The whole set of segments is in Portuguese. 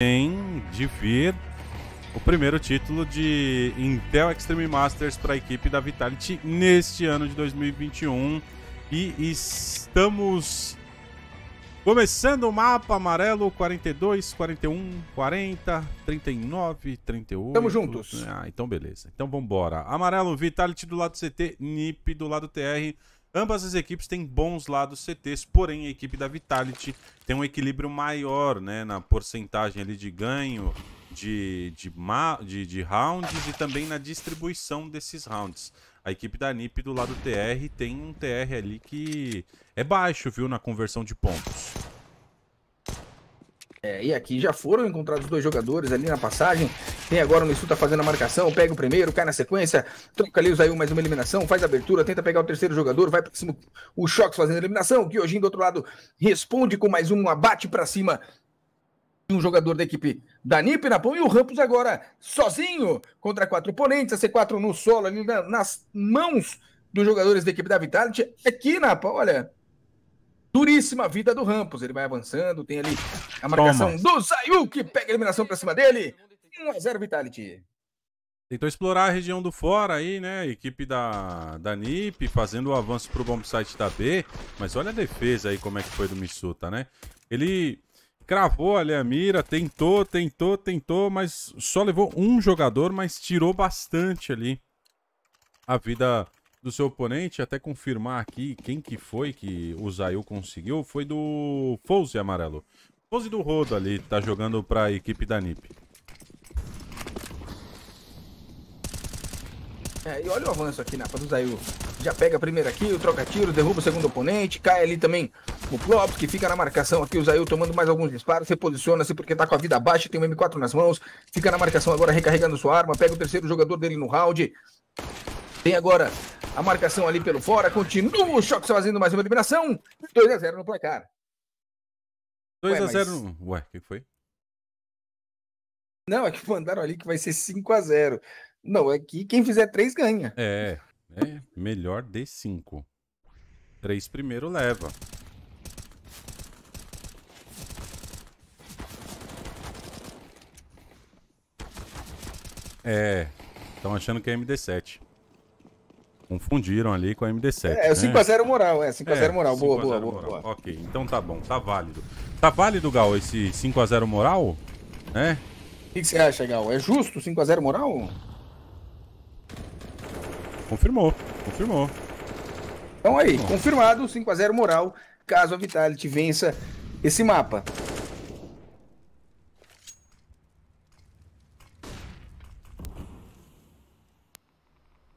tem de vir o primeiro título de Intel Extreme Masters para a equipe da Vitality neste ano de 2021. E estamos começando o mapa amarelo 42, 41, 40, 39, 38. Estamos juntos. Ah, então beleza. Então vambora. Amarelo, Vitality do lado CT, NIP do lado TR. Ambas as equipes têm bons lados CTs, porém a equipe da Vitality tem um equilíbrio maior né, na porcentagem ali de ganho de, de, de, de rounds e também na distribuição desses rounds. A equipe da NIP do lado TR tem um TR ali que é baixo, viu, na conversão de pontos. É, e aqui já foram encontrados dois jogadores ali na passagem. Tem agora o Missu tá fazendo a marcação, pega o primeiro, cai na sequência, troca ali o Zayu mais uma eliminação, faz a abertura, tenta pegar o terceiro jogador, vai para cima o Chox fazendo a eliminação. O Kyojin do outro lado responde com mais um abate para cima um jogador da equipe da Nippon e o Rampus agora sozinho contra quatro oponentes, a C4 no solo ali na, nas mãos dos jogadores da equipe da Vitality. Aqui na, olha, duríssima vida do Rampos. Ele vai avançando, tem ali a marcação Toma. do Zayu, que pega a eliminação pra cima dele. 1x0 Vitality. Tentou explorar a região do fora aí, né? equipe da, da NIP fazendo o avanço pro bomb site da B. Mas olha a defesa aí, como é que foi do Missuta, né? Ele cravou ali a mira, tentou, tentou, tentou, mas só levou um jogador, mas tirou bastante ali a vida do seu oponente, até confirmar aqui quem que foi que o Zayu conseguiu, foi do Fouse amarelo. Fouse do Rodo ali, tá jogando pra equipe da NiP. É, e olha o avanço aqui, Napa, do Zayu. Já pega a primeira kill, troca tiro, derruba o segundo oponente, cai ali também o Plop, que fica na marcação aqui, o Zayu tomando mais alguns disparos, reposiciona-se porque tá com a vida baixa, tem um M4 nas mãos, fica na marcação agora recarregando sua arma, pega o terceiro jogador dele no round. Tem agora a marcação ali pelo fora. Continua o Choque fazendo mais uma eliminação. 2 a 0 no placar. 2 a 0 mas... Ué, o que foi? Não, é que mandaram ali que vai ser 5 a 0 Não, é que quem fizer 3 ganha. É, é melhor de 5. 3 primeiro leva. É, estão achando que é MD7. Confundiram ali com a MD7. É, é o 5x0 né? moral, é, 5x0 é, moral. Boa, boa, boa, moral. boa, Ok, então tá bom, tá válido. Tá válido, Gal, esse 5x0 moral? Né? O que, que você acha, Gal? É justo 5x0 moral? Confirmou, confirmou. Então aí, confirmou. confirmado 5x0 moral, caso a Vitality vença esse mapa.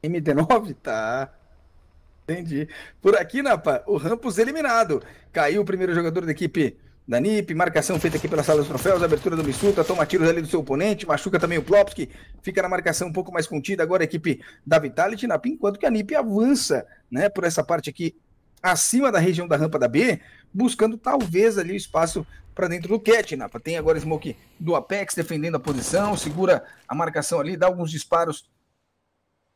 MD9? Tá. Entendi. Por aqui, Napa, o Rampus eliminado. Caiu o primeiro jogador da equipe da NIP, marcação feita aqui pela sala dos troféus, abertura do Missuta, toma tiros ali do seu oponente, machuca também o Plopski, fica na marcação um pouco mais contida agora a equipe da Vitality Napa, enquanto que a NIP avança, né, por essa parte aqui acima da região da rampa da B, buscando talvez ali o espaço para dentro do Cat, Napa. Tem agora Smoke do Apex defendendo a posição, segura a marcação ali, dá alguns disparos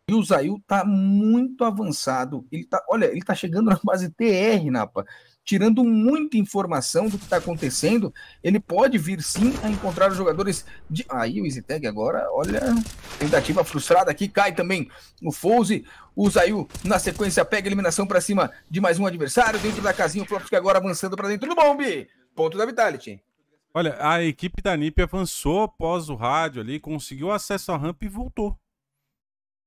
e o Zail tá muito avançado. Ele tá, olha, ele tá chegando na base TR, Napa, tirando muita informação do que está acontecendo. Ele pode vir sim a encontrar os jogadores de. Aí o EasyTag agora, olha, tentativa frustrada aqui, cai também o Fouse. O Zayu na sequência pega eliminação para cima de mais um adversário dentro da casinha. O que agora avançando para dentro do bombe. Ponto da Vitality. Olha, a equipe da NIP avançou após o rádio ali, conseguiu acesso à rampa e voltou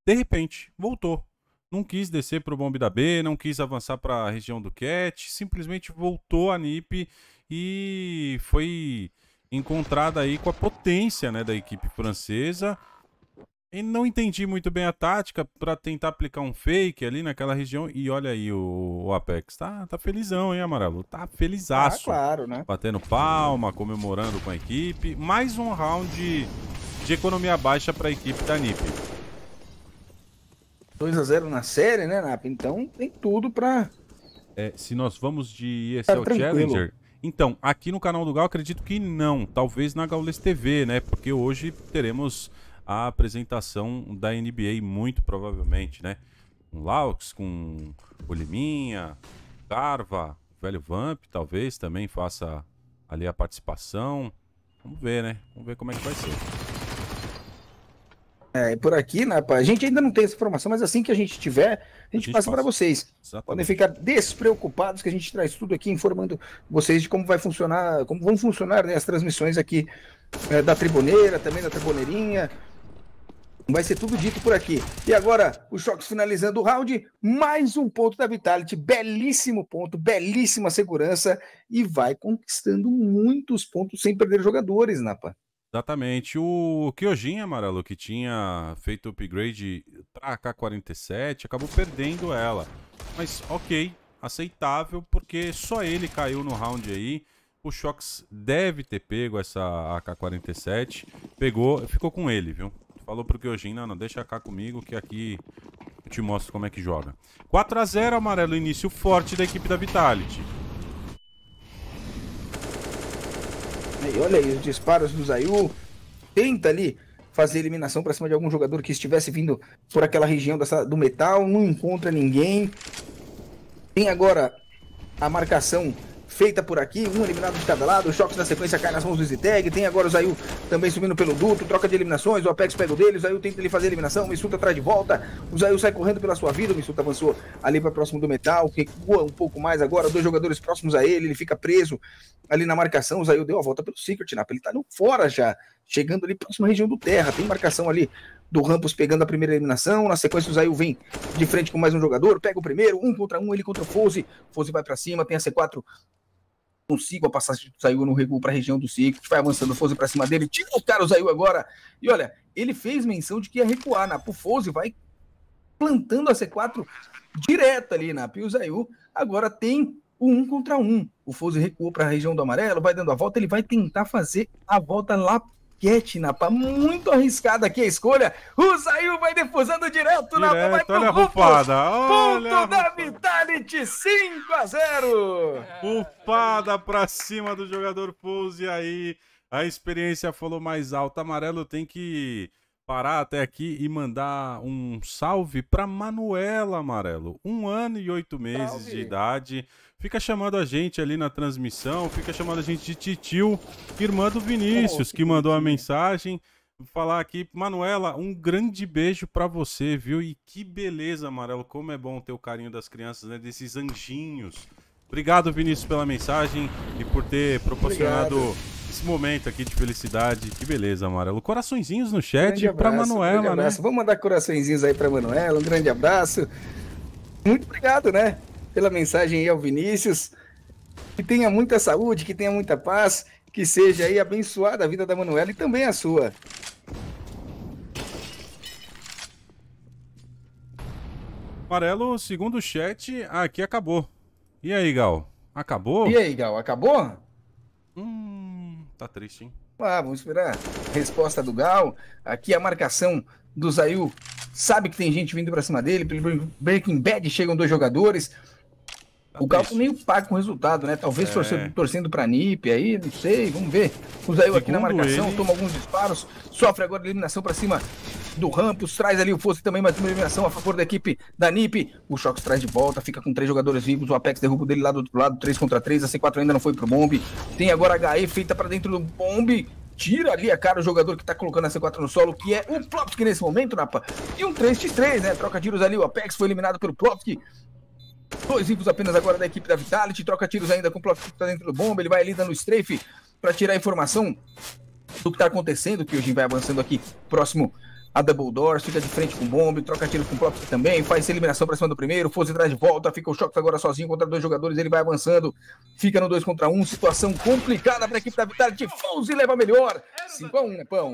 de repente, voltou. Não quis descer para o bombe da B, não quis avançar para a região do Cat, simplesmente voltou a NIP e foi encontrada aí com a potência né, da equipe francesa. E não entendi muito bem a tática para tentar aplicar um fake ali naquela região. E olha aí o, o Apex. Tá, tá felizão, hein, Amarelo? Tá felizaço. Ah, claro, né? Batendo palma, comemorando com a equipe. Mais um round de economia baixa para a equipe da NIP. 2 a 0 na série, né, Napa? Então tem tudo pra. É, se nós vamos de ESL tá Challenger. Então, aqui no canal do Gal, acredito que não. Talvez na Gaules TV, né? Porque hoje teremos a apresentação da NBA, muito provavelmente, né? Com Laux, com Oliminha, Carva, velho Vamp, talvez também faça ali a participação. Vamos ver, né? Vamos ver como é que vai ser. É, por aqui, né, a gente ainda não tem essa informação, mas assim que a gente tiver, a gente, a gente passa, passa. para vocês. Exatamente. Podem ficar despreocupados que a gente traz tudo aqui informando vocês de como vai funcionar, como vão funcionar né, as transmissões aqui é, da Triboneira, também da Triboneirinha. Vai ser tudo dito por aqui. E agora, o Choques finalizando o round, mais um ponto da Vitality, belíssimo ponto, belíssima segurança, e vai conquistando muitos pontos sem perder jogadores, Napa. Né, Exatamente. O Kyojin, amarelo, que tinha feito upgrade pra AK-47, acabou perdendo ela. Mas ok, aceitável, porque só ele caiu no round aí. O Shox deve ter pego essa AK-47. Pegou, ficou com ele, viu? Falou pro Kyojin, não, não, deixa a AK comigo que aqui eu te mostro como é que joga. 4x0, amarelo, início forte da equipe da Vitality. olha aí os disparos do Zayu. Tenta ali fazer eliminação para cima de algum jogador que estivesse vindo por aquela região dessa, do metal. Não encontra ninguém. Tem agora a marcação feita por aqui, um eliminado de cada lado, o choques na sequência cai nas mãos do Ziteg, tem agora o Zayu também subindo pelo duto, troca de eliminações, o Apex pega o dele, o Zayu tenta ele fazer a eliminação, o Misuta traz de volta, o Zayu sai correndo pela sua vida, o Misuta avançou ali para próximo do metal, recua um pouco mais agora, dois jogadores próximos a ele, ele fica preso ali na marcação, o Zayu deu a volta pelo Secret, Napa, ele tá no fora já, chegando ali à região do Terra, tem marcação ali do Rampos pegando a primeira eliminação. Na sequência, o Zayu vem de frente com mais um jogador, pega o primeiro, um contra um, ele contra o Fose. Fose vai para cima, tem a C4 consigo a passagem do Saiu no recuo para a região do Ciclo, vai avançando o Fouse para cima dele, tira o cara o Saiu agora. E olha, ele fez menção de que ia recuar, na O Fouse vai plantando a C4 direto ali, na E o Saiu agora tem o um contra um. O Fouse recuou para a região do amarelo, vai dando a volta, ele vai tentar fazer a volta lá quietina, pá. Muito arriscada aqui a escolha. O Zayu vai defusando direto, direto na bola. Vai olha a Rufada. Olha Ponto da Vitality 5 a 0. Rufada pra cima do jogador Pose aí. A experiência falou mais alta. Amarelo tem que parar até aqui e mandar um salve para Manuela Amarelo, um ano e oito meses salve. de idade. Fica chamando a gente ali na transmissão, fica chamando a gente de Titio, irmã do Vinícius, oh, que, que mandou a mensagem. falar aqui, Manuela, um grande beijo para você, viu? E que beleza, Amarelo, como é bom ter o carinho das crianças, né? Desses anjinhos. Obrigado, Vinícius, pela mensagem e por ter proporcionado. Obrigado esse momento aqui de felicidade, que beleza, Amarelo. Coraçõezinhos no chat abraço, pra Manuela, né? Vamos mandar coraçõezinhos aí pra Manuela, um grande abraço. Muito obrigado, né? Pela mensagem aí ao Vinícius. Que tenha muita saúde, que tenha muita paz, que seja aí abençoada a vida da Manuela e também a sua. Amarelo, segundo o chat, ah, aqui acabou. E aí, Gal? Acabou? E aí, Gal, acabou? Hum, Tá triste, hein? Ah, vamos esperar resposta do Gal. Aqui a marcação do Zayu. Sabe que tem gente vindo para cima dele. Pelo Breaking Bad chegam dois jogadores. Tá o Gal tá meio pago com o resultado, né? Talvez é. torcendo, torcendo pra NIP aí, não sei, vamos ver. O Zayu aqui na marcação, ele... toma alguns disparos, sofre agora eliminação para cima do Rampos, traz ali o Fosse também mais uma eliminação a favor da equipe da NIP. O Chox traz de volta, fica com três jogadores vivos. O Apex derruba dele lá do outro lado, 3 contra 3. A C4 ainda não foi pro bombe. Tem agora a HE feita para dentro do bombe tira ali a cara o jogador que tá colocando a C4 no solo, que é o Plopski nesse momento, Napa. E um 3x3, né? Troca tiros ali, o Apex foi eliminado pelo Plopski. Dois vivos apenas agora da equipe da Vitality, troca tiros ainda com o Plopski que tá dentro do bombe ele vai ali dando strafe para tirar a informação do que tá acontecendo, que hoje vai avançando aqui próximo a double doors, fica de frente com o bombe, troca tiro com o próprio também, faz eliminação pra cima do primeiro, Fosse traz de volta, fica o Shox agora sozinho contra dois jogadores, ele vai avançando, fica no 2 contra 1, um, situação complicada pra equipe da Vitória de Fouse leva melhor. 5x1, né, Pão?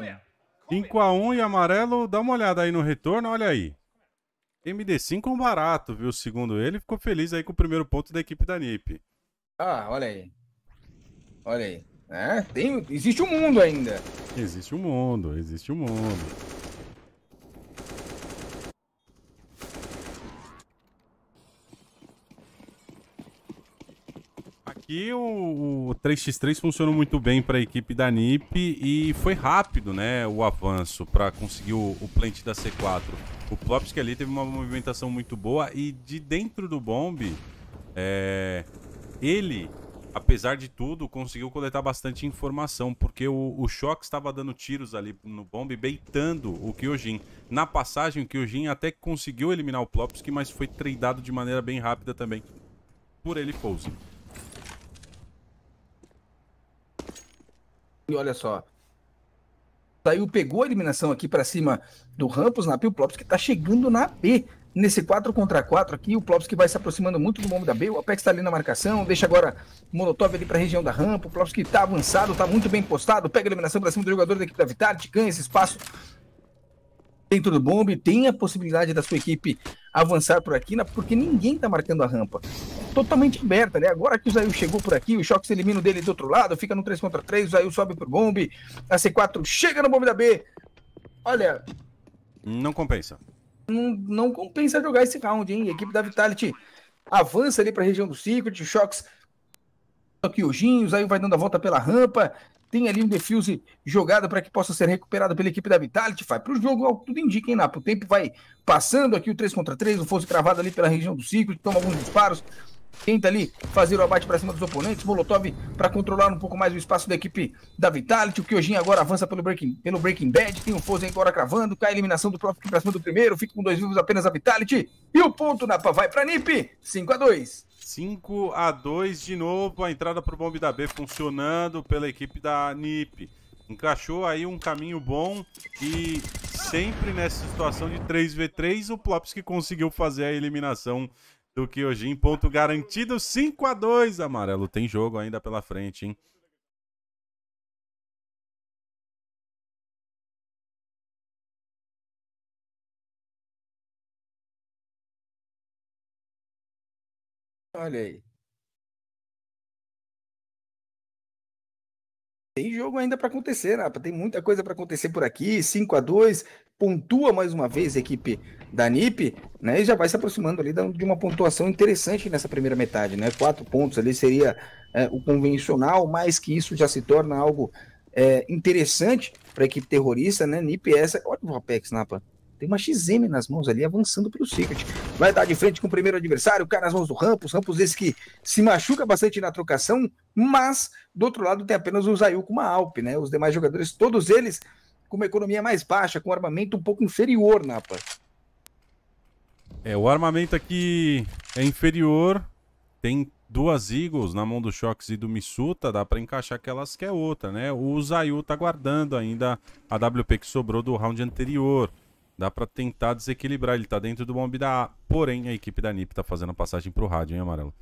5x1 e amarelo, dá uma olhada aí no retorno, olha aí. MD5 é um barato, viu? Segundo ele, ficou feliz aí com o primeiro ponto da equipe da NIP. Ah, olha aí. Olha aí. É, tem, existe um mundo ainda. Existe um mundo, existe um mundo. que o, o 3x3 funcionou muito bem para a equipe da NIP e foi rápido né, o avanço para conseguir o, o plant da C4. O Plopsk ali teve uma movimentação muito boa e de dentro do bomb, é, ele, apesar de tudo, conseguiu coletar bastante informação, porque o, o Shock estava dando tiros ali no bomb, beitando o Kyojin. Na passagem, o Kyojin até conseguiu eliminar o Plopsk, mas foi tradeado de maneira bem rápida também por ele Pose. E olha só. Saiu, pegou a eliminação aqui para cima do Rampos na P. O Plops que está chegando na B. Nesse 4 contra 4 aqui, o Plops que vai se aproximando muito do bombo da B. O Apex tá ali na marcação, deixa agora Molotov ali para a região da rampa. O Plops que está avançado, está muito bem postado. Pega a eliminação para cima do jogador da equipe da Vitar, ganha esse espaço dentro do bombe, tem a possibilidade da sua equipe avançar por aqui, né? porque ninguém tá marcando a rampa. Totalmente aberta, né? Agora que o Zayu chegou por aqui, o Shox elimina dele do outro lado, fica no 3 contra 3, o Zayu sobe pro bombe, a C4 chega no bombe da B. Olha... Não compensa. Não, não compensa jogar esse round, hein? A equipe da Vitality avança ali pra região do Secret, o Shox aqui o Ginho, Zayu vai dando a volta pela rampa, tem ali um defuse jogada para que possa ser recuperada pela equipe da Vitality, vai para o jogo, tudo indica, hein, Napo? O tempo vai passando aqui, o 3 contra 3, o fosse cravado ali pela região do ciclo, toma alguns disparos, tenta ali fazer o abate para cima dos oponentes, Molotov para controlar um pouco mais o espaço da equipe da Vitality, o Kyojin agora avança pelo Breaking, pelo breaking Bad, tem o Fozen agora cravando, cai a eliminação do próprio para cima do primeiro, fica com dois vivos apenas a Vitality, e o ponto, Napa, vai para Nip, 5 a 2 5 a 2 de novo, a entrada para o bombe da B funcionando pela equipe da NIP. Encaixou aí um caminho bom e sempre nessa situação de 3v3 o Plops que conseguiu fazer a eliminação do Kyojin. Ponto garantido 5 a 2 Amarelo tem jogo ainda pela frente, hein? Olha aí. Tem jogo ainda para acontecer, Napa. Tem muita coisa para acontecer por aqui. 5 a 2 pontua mais uma vez a equipe da NIP, né? E já vai se aproximando ali de uma pontuação interessante nessa primeira metade, né? Quatro pontos ali seria é, o convencional, mais que isso já se torna algo é, interessante para a equipe terrorista, né? NIP é essa. Olha o Apex, Napa. Tem uma XM nas mãos ali, avançando pelo Secret. Vai dar de frente com o primeiro adversário, cara nas mãos do Rampos. Rampos esse que se machuca bastante na trocação, mas do outro lado tem apenas o Zayu com uma Alp, né? Os demais jogadores, todos eles com uma economia mais baixa, com um armamento um pouco inferior, Napa. É, o armamento aqui é inferior, tem duas Eagles na mão do Shox e do Misuta, dá para encaixar aquelas que é outra, né? O Zayu tá guardando ainda a WP que sobrou do round anterior. Dá para tentar desequilibrar. Ele tá dentro do bombe da A. Porém, a equipe da NIP tá fazendo a passagem pro rádio, hein, Amarelo?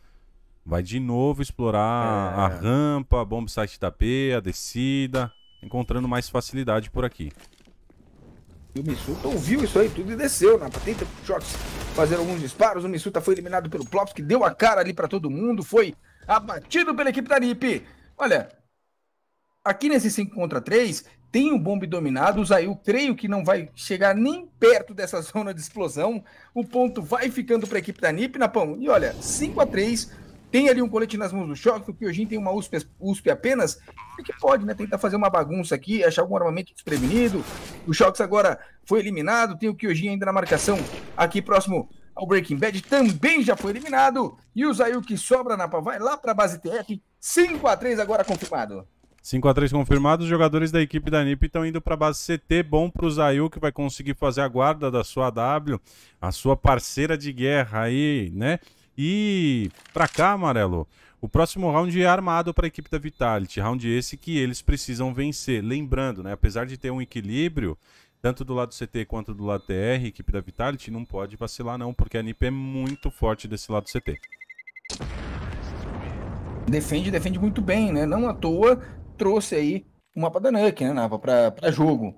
Vai de novo explorar é. a rampa, a bomb site da P a descida, encontrando mais facilidade por aqui. E o Misuta ouviu isso aí tudo e desceu na né? patente shots, fazer alguns disparos. O Misuta foi eliminado pelo Plops, que deu a cara ali para todo mundo, foi abatido pela equipe da NIP. Olha, aqui nesse 5 contra 3, tem o bombe dominado. O Zayu creio que não vai chegar nem perto dessa zona de explosão. O ponto vai ficando para a equipe da NIP, Napão. E olha, 5 a 3 tem ali um colete nas mãos do choque, o hoje tem uma USP, USP apenas, é que pode, né? Tentar fazer uma bagunça aqui, achar algum armamento desprevenido. O Shox agora foi eliminado, tem o Kyojin ainda na marcação aqui próximo ao Breaking Bad, também já foi eliminado. E o Zayu que sobra na vai lá para a base TF, 5 a 3 agora confirmado. 5x3 confirmados. os jogadores da equipe da NIP estão indo para a base CT, bom para o Zayu, que vai conseguir fazer a guarda da sua W, a sua parceira de guerra aí, né? E para cá, Amarelo, o próximo round é armado para a equipe da Vitality, round esse que eles precisam vencer. Lembrando, né, apesar de ter um equilíbrio, tanto do lado CT quanto do lado TR, equipe da Vitality não pode vacilar não, porque a NIP é muito forte desse lado CT defende, defende muito bem, né? Não à toa trouxe aí o mapa da NUC, né, Nava, para jogo.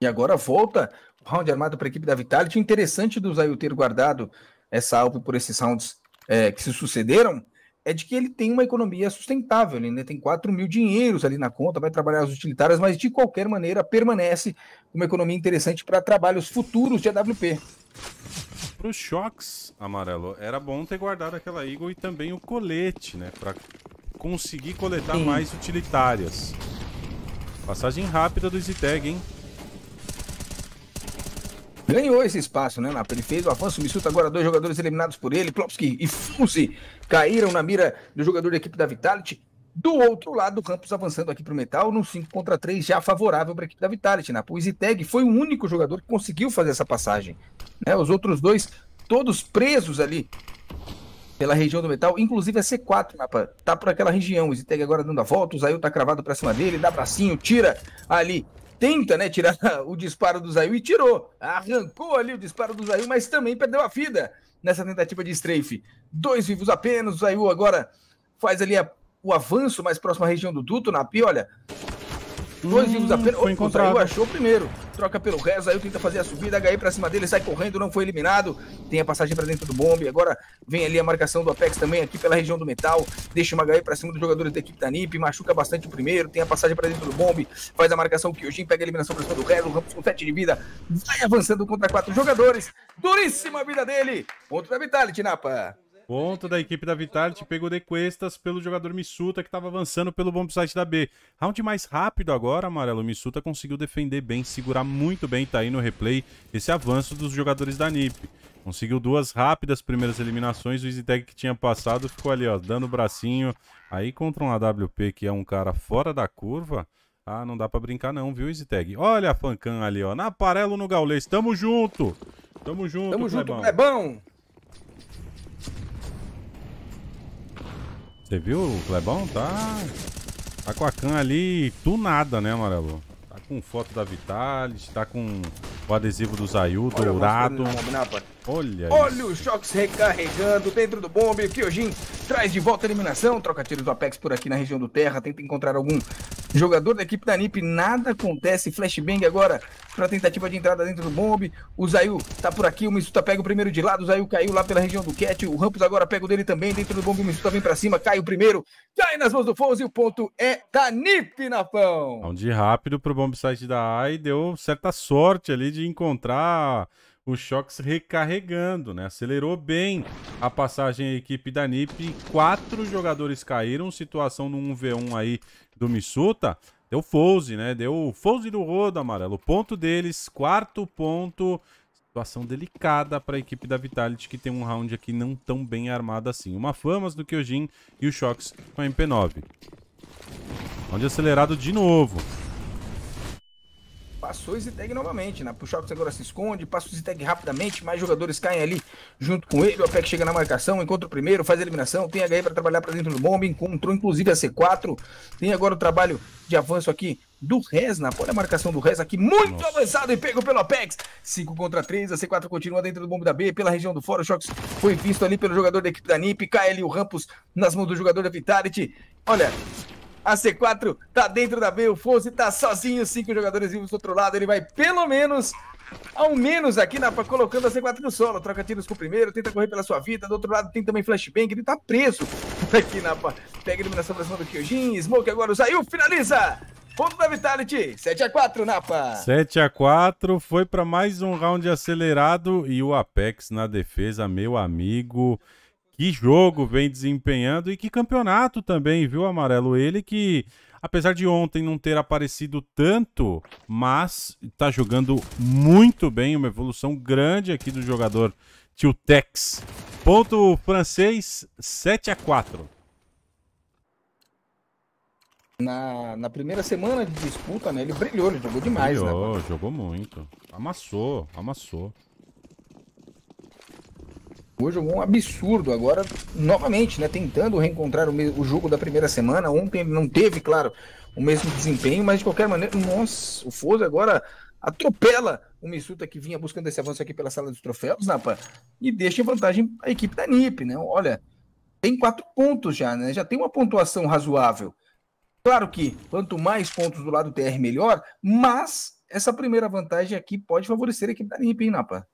E agora volta o round armado para a equipe da Vitality. Interessante do Zayu ter guardado essa alvo por esses rounds é, que se sucederam é de que ele tem uma economia sustentável, ele ainda tem 4 mil dinheiros ali na conta, vai trabalhar as utilitárias, mas de qualquer maneira permanece uma economia interessante para trabalhos futuros de AWP. Para os choques, Amarelo, era bom ter guardado aquela Eagle e também o colete, né? Para conseguir coletar Sim. mais utilitárias. Passagem rápida do EasyTag, hein? Ganhou esse espaço, né? Ele fez o avanço substituto agora dois jogadores eliminados por ele, Plopski e Fuse caíram na mira do jogador da equipe da Vitality. Do outro lado, o Campos avançando aqui para o Metal, num 5 contra 3, já favorável para a equipe da Vitality. Napa. Né? O Pois Tag foi o único jogador que conseguiu fazer essa passagem. Né? Os outros dois, todos presos ali pela região do metal, inclusive a C4, mapa. Tá por aquela região. O Ziteg agora dando a volta, o Zayu tá cravado pra cima dele, dá bracinho, tira ali. Tenta, né, tirar o disparo do Zayu e tirou. Arrancou ali o disparo do Zayu, mas também perdeu a vida nessa tentativa de strafe. Dois vivos apenas, o Zayu agora faz ali a, o avanço mais próximo à região do duto, Napi, olha, Dois vivos apenas. Foi encontrado. Saiu, achou primeiro. Troca pelo Reza, aí tenta fazer a subida, HE pra cima dele, sai correndo, não foi eliminado. Tem a passagem pra dentro do bombe. Agora vem ali a marcação do Apex também, aqui pela região do metal. Deixa uma HE pra cima dos jogadores da equipe da NIP, machuca bastante o primeiro. Tem a passagem pra dentro do bombe, faz a marcação. O Kyojin pega a eliminação pra cima do Reza, o Ramos com 7 de vida. Vai avançando contra quatro jogadores. Duríssima vida dele. Ponto da Vitality, Napa. Ponto da equipe da Vitality pegou de Questas pelo jogador Missuta que estava avançando pelo bom site da B. Round mais rápido agora, amarelo. Missuta conseguiu defender bem, segurar muito bem, tá aí no replay, esse avanço dos jogadores da NIP. Conseguiu duas rápidas primeiras eliminações. O EasyTag que tinha passado ficou ali, ó, dando o bracinho. Aí contra um AWP que é um cara fora da curva. Ah, não dá pra brincar não, viu, EasyTag? Olha a Fancam ali, ó. Na Aparelo no Gaulês. Tamo junto! Tamo junto, Tamo junto, Clebão. Você viu o Clebão? Tá. Tá com a cana ali tunada, né, amarelo? Tá com foto da Vitalis, tá com o adesivo do Zayu, dourado. Olha Olha isso. os choques recarregando dentro do bombe. Kyojin traz de volta a eliminação. Troca tiros do Apex por aqui na região do Terra. Tenta encontrar algum jogador da equipe da NIP. Nada acontece. Flashbang agora para tentativa de entrada dentro do bomb. O Zayu tá por aqui. O Missuta pega o primeiro de lado. O Zayu caiu lá pela região do Cat. O Rampus agora pega o dele também dentro do bomb. O Missuta vem para cima. Cai o primeiro. Cai nas mãos do Fonzi. O ponto é da NIP, um Round rápido pro bomb site da a e Deu certa sorte ali de encontrar o Shox recarregando, né? Acelerou bem a passagem da equipe da NIP. Quatro jogadores caíram, situação no 1v1 aí do Misuta. Deu Fouse, né? Deu Fouse do Rodo, amarelo. Ponto deles, quarto ponto. Situação delicada para a equipe da Vitality, que tem um round aqui não tão bem armado assim. Uma Famas do Kyojin e o Shox com a MP9. Round acelerado de novo. Passou tag novamente. Na né? puxada agora se esconde, passa o tag rapidamente, mais jogadores caem ali junto com ele. O apex chega na marcação, encontra o primeiro, faz a eliminação, tem HE para trabalhar para dentro do bomba, encontrou inclusive a C4. Tem agora o trabalho de avanço aqui do Resna. Olha a marcação do Resna aqui, muito Nossa. avançado e pego pelo Apex. 5 contra 3, a C4 continua dentro do bombe da B, pela região do fora. O Shox foi visto ali pelo jogador da equipe da NIP. Cai ali o Rampos nas mãos do jogador da Vitality. Olha, a C4 tá dentro da B, o Fonse tá sozinho, cinco jogadores vivos do outro lado. Ele vai pelo menos, ao menos aqui, na, colocando a C4 no solo. Troca tiros com o primeiro, tenta correr pela sua vida. Do outro lado tem também flashbang, ele tá preso aqui, Napa. Pega a eliminação pra cima do Kyojin. Smoke agora saiu, finaliza! Ponto da Vitality, 7x4, Napa. 7x4, foi para mais um round acelerado e o Apex na defesa, meu amigo que jogo vem desempenhando e que campeonato também, viu, Amarelo? Ele que, apesar de ontem não ter aparecido tanto, mas está jogando muito bem, uma evolução grande aqui do jogador Tiltex. Ponto francês, 7 a 4 na, na primeira semana de disputa, né? Ele brilhou, ele jogou demais, né? brilhou, né? Jogou muito. Amassou, amassou. Hoje jogou um absurdo, agora novamente, né? Tentando reencontrar o, o jogo da primeira semana. Ontem ele não teve, claro, o mesmo desempenho, mas de qualquer maneira, nossa, o Foso agora atropela o Missuta que vinha buscando esse avanço aqui pela sala dos troféus, Napa, e deixa em vantagem a equipe da NIP, né? Olha, tem quatro pontos já, né? Já tem uma pontuação razoável. Claro que quanto mais pontos do lado TR, melhor, mas essa primeira vantagem aqui pode favorecer a equipe da NIP, hein, Napa?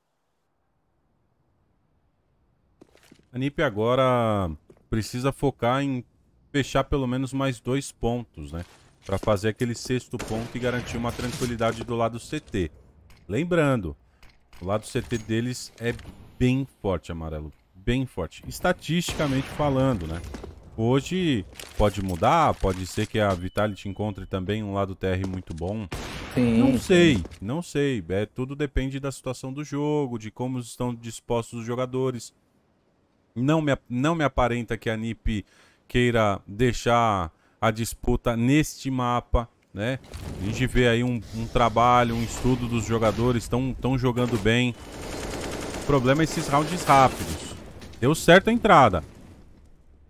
A NIP agora precisa focar em fechar pelo menos mais dois pontos, né? Para fazer aquele sexto ponto e garantir uma tranquilidade do lado CT. Lembrando, o lado CT deles é bem forte, amarelo. Bem forte. Estatisticamente falando, né? Hoje pode mudar, pode ser que a Vitality encontre também um lado TR muito bom. Sim, não sei, sim. não sei. É, tudo depende da situação do jogo, de como estão dispostos os jogadores. Não me, não me aparenta que a NiP queira deixar a disputa neste mapa, né? A gente vê aí um, um trabalho, um estudo dos jogadores, estão jogando bem. O problema é esses rounds rápidos. Deu certo a entrada.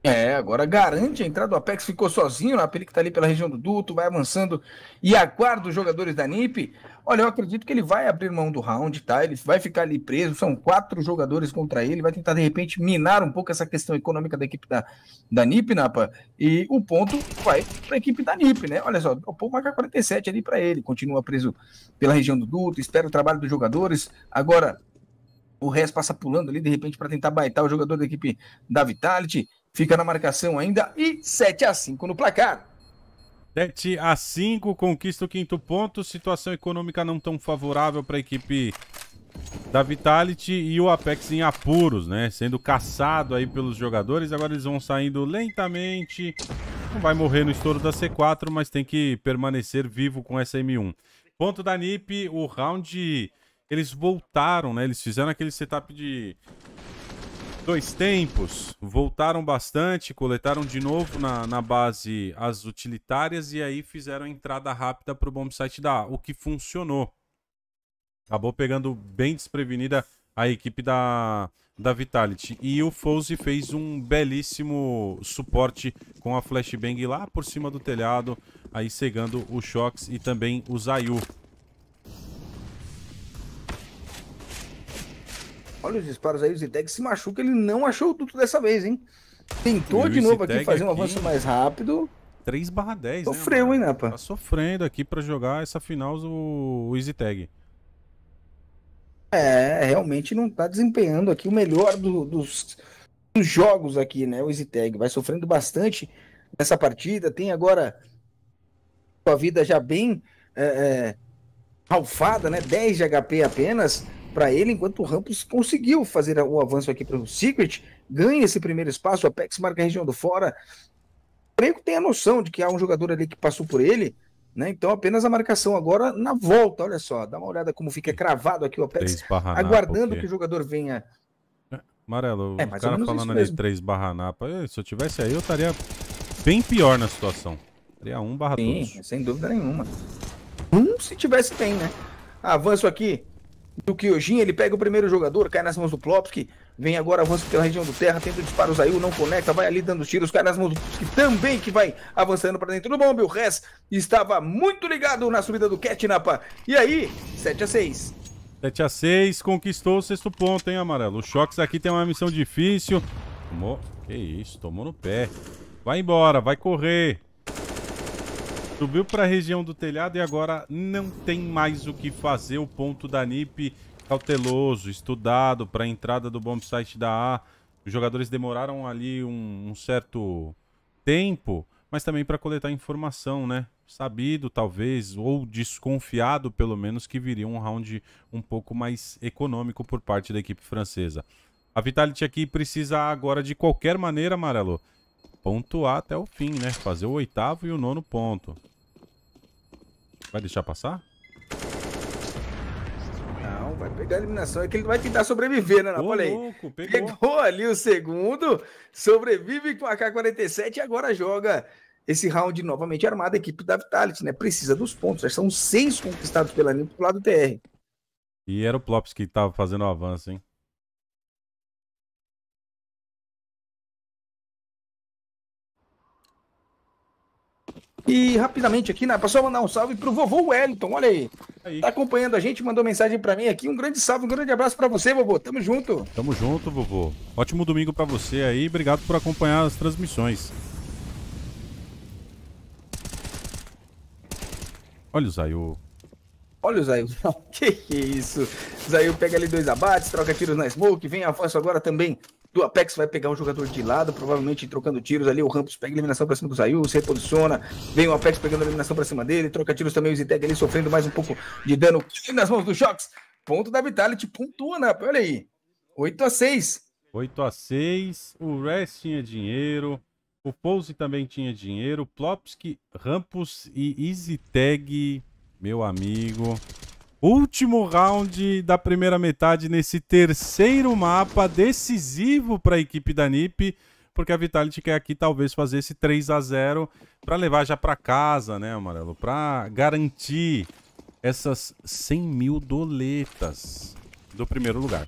É, agora garante a entrada do Apex, ficou sozinho na pele que está ali pela região do duto, vai avançando e aguarda os jogadores da NIP. Olha, eu acredito que ele vai abrir mão do round, tá? Ele vai ficar ali preso, são quatro jogadores contra ele, vai tentar de repente minar um pouco essa questão econômica da equipe da, da NIP, Napa, e o ponto vai para a equipe da NIP, né? Olha só, o pouco marca 47 ali para ele, continua preso pela região do duto, espera o trabalho dos jogadores. Agora, o resto passa pulando ali de repente para tentar baitar o jogador da equipe da Vitality fica na marcação ainda e 7 a 5 no placar. 7 a 5, conquista o quinto ponto. Situação econômica não tão favorável para a equipe da Vitality e o Apex em apuros, né? Sendo caçado aí pelos jogadores. Agora eles vão saindo lentamente. Não vai morrer no estouro da C4, mas tem que permanecer vivo com essa M1. Ponto da NiP, o round. Eles voltaram, né? Eles fizeram aquele setup de dois tempos, voltaram bastante, coletaram de novo na, na base as utilitárias e aí fizeram a entrada rápida para o bombsite da A, o que funcionou. Acabou pegando bem desprevenida a equipe da, da Vitality. E o Fouse fez um belíssimo suporte com a flashbang lá por cima do telhado, aí cegando o Shox e também o Zayu. Olha os disparos aí, o Zitec se machuca, ele não achou o duto dessa vez, hein? Tentou de novo aqui fazer um avanço aqui... mais rápido. 3 barra 10, né, Sofreu, né, hein, Napa? Tá sofrendo aqui pra jogar essa final do o Easy Tag. É, realmente não tá desempenhando aqui o melhor do, dos, dos, jogos aqui, né? O Easy Tag vai sofrendo bastante nessa partida. Tem agora sua vida já bem é, é, alfada, né? 10 de HP apenas para ele, enquanto o Rampus conseguiu fazer o avanço aqui para o Secret, ganha esse primeiro espaço, a Apex marca a região do fora. O tem a noção de que há um jogador ali que passou por ele, né? Então apenas a marcação agora na volta, olha só, dá uma olhada como fica cravado aqui o Apex, aguardando porque... que o jogador venha é, Amarelo, é, o cara falando ali 3 barra Napa. Eh, se eu tivesse aí, eu estaria bem pior na situação. Seria 1 barra Sim, sem dúvida nenhuma. Um se tivesse tem, né? Avanço aqui do Kyojin, ele pega o primeiro jogador, cai nas mãos do Plopski, vem agora avança pela região do terra, tenta o Zayu, não conecta, vai ali dando tiros, cai nas mãos do Plopski também, que vai avançando para dentro do bombe, o Rez estava muito ligado na subida do Ketnapa, e aí, 7 a 6 7 a 6 conquistou o sexto ponto, hein, Amarelo? O Shox aqui tem uma missão difícil, tomou, que isso, tomou no pé, vai embora, vai correr, Subiu para a região do telhado e agora não tem mais o que fazer. O ponto da NIP cauteloso, estudado para a entrada do bombsite site da A. Os jogadores demoraram ali um, um certo tempo, mas também para coletar informação, né? Sabido, talvez, ou desconfiado, pelo menos, que viria um round um pouco mais econômico por parte da equipe francesa. A Vitality aqui precisa agora, de qualquer maneira, Amarelo, pontuar até o fim, né? Fazer o oitavo e o nono ponto. Vai deixar passar? Não, vai pegar a eliminação. É que ele vai tentar sobreviver, né, Napoleão? louco, pegou. pegou ali o segundo, sobrevive com a K-47 e agora joga esse round novamente armado. A equipe da Vitality, né? Precisa dos pontos. são seis conquistados pela Nip pro lado do TR. E era o Plops que tava fazendo o avanço, hein? E rapidamente aqui, né, pessoal, mandar um salve pro vovô Wellington, olha aí. aí. Tá acompanhando a gente, mandou mensagem para mim aqui. Um grande salve, um grande abraço para você, vovô. Tamo junto. Tamo junto, vovô. Ótimo domingo para você aí. Obrigado por acompanhar as transmissões. Olha o Zayu. Olha o Zayu. que, que isso? Zayu pega ali dois abates, troca tiros na smoke, vem a força agora também do Apex vai pegar um jogador de lado, provavelmente trocando tiros ali, o Rampus pega eliminação pra cima do Zayu, se reposiciona, vem o Apex pegando eliminação pra cima dele, troca tiros também o Ziteg ali, sofrendo mais um pouco de dano nas mãos do Shox. Ponto da Vitality, pontua, né? Olha aí, 8 a 6 8 a 6 o Rest tinha dinheiro, o Pose também tinha dinheiro, Plopski, Rampus e Tag, meu amigo, Último round da primeira metade nesse terceiro mapa decisivo para a equipe da NiP, porque a Vitality quer aqui talvez fazer esse 3 a 0 para levar já para casa, né, Amarelo? Para garantir essas 100 mil doletas do primeiro lugar.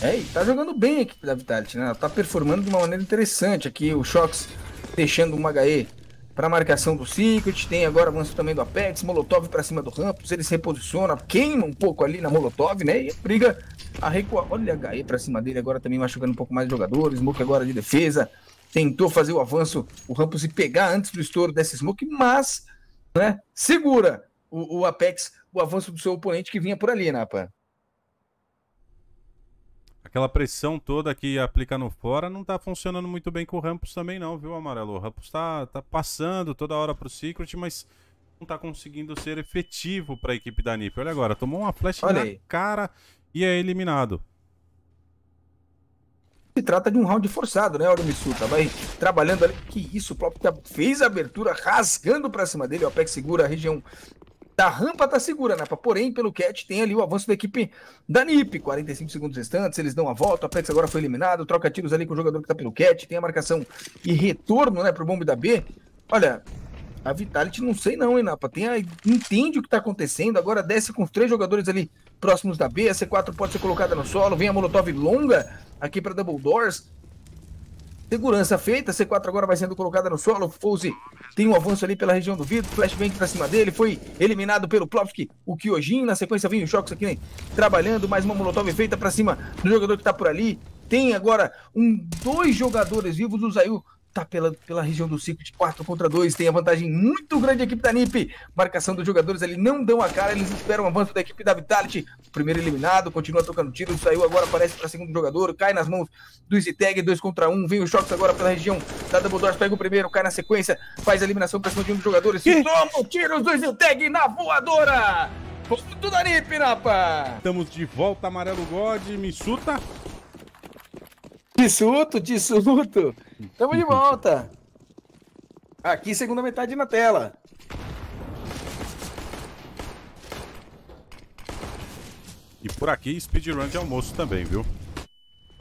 É, e tá jogando bem a equipe da Vitality, né? Ela tá performando de uma maneira interessante aqui. O Shox deixando um HE para marcação do Secret, tem agora avanço também do Apex, Molotov para cima do Rampus, ele se reposiciona, queima um pouco ali na Molotov, né? E briga a recuar. Olha a HE para cima dele agora também machucando um pouco mais jogadores, Smoke agora de defesa, tentou fazer o avanço, o Rampus e pegar antes do estouro dessa Smoke, mas, né, segura o, o Apex, o avanço do seu oponente que vinha por ali, Napa. Né, aquela pressão toda que aplica no fora não tá funcionando muito bem com o Rampus também não, viu, Amarelo? O Rampus tá, tá passando toda hora pro Secret, mas não tá conseguindo ser efetivo pra equipe da NiP. Olha agora, tomou uma flash Olha na aí. cara e é eliminado. Se trata de um round forçado, né, Oromissu? Tava aí trabalhando ali. Que isso, o próprio fez a abertura rasgando pra cima dele. O Apex segura a região da rampa tá segura, né? Porém, pelo catch, tem ali o avanço da equipe da NIP. 45 segundos restantes, eles dão a volta. O Apex agora foi eliminado. Troca tiros ali com o jogador que tá pelo catch. Tem a marcação e retorno, né, pro bombe da B. Olha, a Vitality não sei não, hein, Napa? Tem a... Entende o que tá acontecendo. Agora desce com os três jogadores ali próximos da B. A C4 pode ser colocada no solo. Vem a Molotov longa aqui para Double Doors. Segurança feita, C4 agora vai sendo colocada no solo. Fouse tem um avanço ali pela região do vidro, flashbang pra cima dele, foi eliminado pelo Plopski, o Kyojin, na sequência vem o Shox aqui, né? trabalhando, mais uma molotov feita pra cima do jogador que tá por ali, tem agora um dois jogadores vivos, o Zayu tá pela, pela região do ciclo de 4 contra 2, tem a vantagem muito grande a equipe da NIP. Marcação dos jogadores ali não dão a cara, eles esperam o avanço da equipe da Vitality. Primeiro eliminado, continua tocando tiro, saiu agora, aparece para segundo jogador, cai nas mãos do Ziteg, 2 contra 1, um, vem o Shox agora pela região da Double Doors, pega o primeiro, cai na sequência, faz a eliminação para cima de um dos jogadores, que? toma o tiro do Ziteg na voadora! Ponto da NIP, Napa! Estamos de volta, Amarelo God, Missuta. Dissuto, dissuto. Tamo de volta. Aqui, segunda metade na tela. E por aqui, speedrun de almoço também, viu?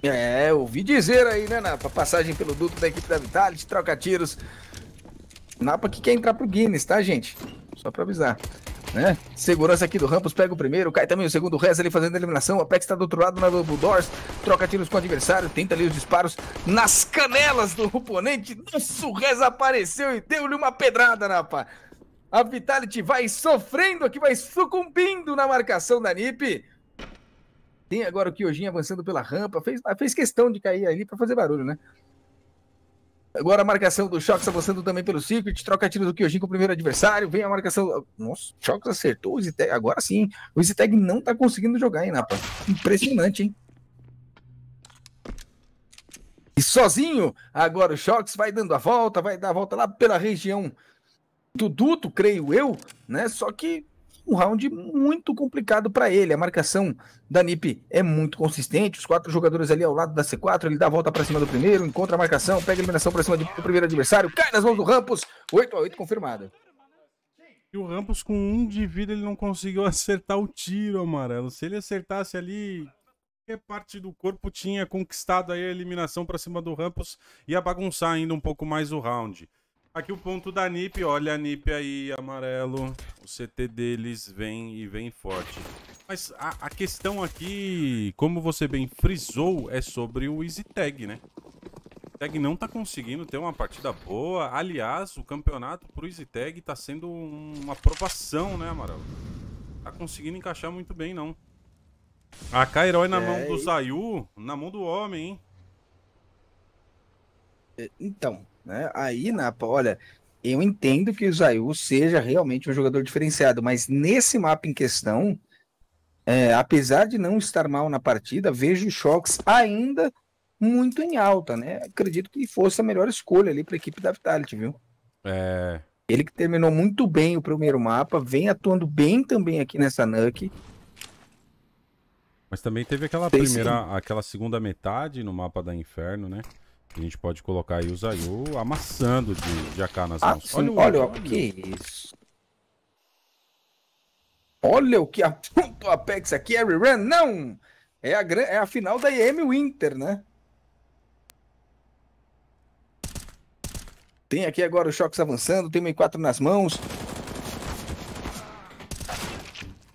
É, ouvi dizer aí, né, Napa? Passagem pelo duto da equipe da Vitality, troca tiros. Napa que quer entrar pro Guinness, tá, gente? Só pra avisar né? Segurança aqui do Rampos, pega o primeiro, cai também o segundo, reza ali fazendo a eliminação. A Pex tá do outro lado na do Doors, troca tiros com o adversário, tenta ali os disparos nas canelas do oponente. Nossa, o Rez apareceu e deu-lhe uma pedrada, Napa. A Vitality vai sofrendo aqui, vai sucumbindo na marcação da NiP. Tem agora o Kyojin avançando pela rampa, fez, fez questão de cair ali para fazer barulho, né? Agora a marcação do Shox avançando também pelo Secret. Troca tiro do Kyojin com o primeiro adversário. Vem a marcação. Nossa, Shox acertou o Ziteg. Agora sim. O Ziteg não tá conseguindo jogar, hein, Napa? Impressionante, hein? E sozinho, agora o Shox vai dando a volta, vai dar a volta lá pela região do duto, creio eu, né? Só que um round muito complicado para ele. A marcação da NIP é muito consistente. Os quatro jogadores ali ao lado da C4, ele dá a volta para cima do primeiro, encontra a marcação, pega a eliminação para cima do primeiro adversário, cai nas mãos do Rampos. 8 a 8 confirmado. E o Rampos com um de vida ele não conseguiu acertar o tiro, amarelo. Se ele acertasse ali, qualquer parte do corpo tinha conquistado aí a eliminação para cima do Rampos ia bagunçar ainda um pouco mais o round. Aqui o ponto da NIP, olha a NIP aí, amarelo. O CT deles vem e vem forte. Mas a, a questão aqui, como você bem frisou, é sobre o Easy Tag, né? Tag não tá conseguindo ter uma partida boa. Aliás, o campeonato pro Easy Tag tá sendo uma aprovação, né, Amarelo? Tá conseguindo encaixar muito bem, não. A ah, k na é, mão do Zayu, na mão do homem, hein? É, então, né? Aí, Napa, olha, eu entendo que o Zayu seja realmente um jogador diferenciado, mas nesse mapa em questão, é, apesar de não estar mal na partida, vejo Shox ainda muito em alta, né? Acredito que fosse a melhor escolha ali para a equipe da Vitality, viu? É. Ele que terminou muito bem o primeiro mapa, vem atuando bem também aqui nessa NUC. Mas também teve aquela primeira, aquela segunda metade no mapa da Inferno, né? A gente pode colocar aí o Zayu amassando de, de AK nas ah, mãos. Sim, olha, o, olha, olha, que isso. Olha o que aponta o Apex aqui, é Run. não! É a, é a final da EM Winter, né? Tem aqui agora o Choques avançando, tem uma e 4 nas mãos.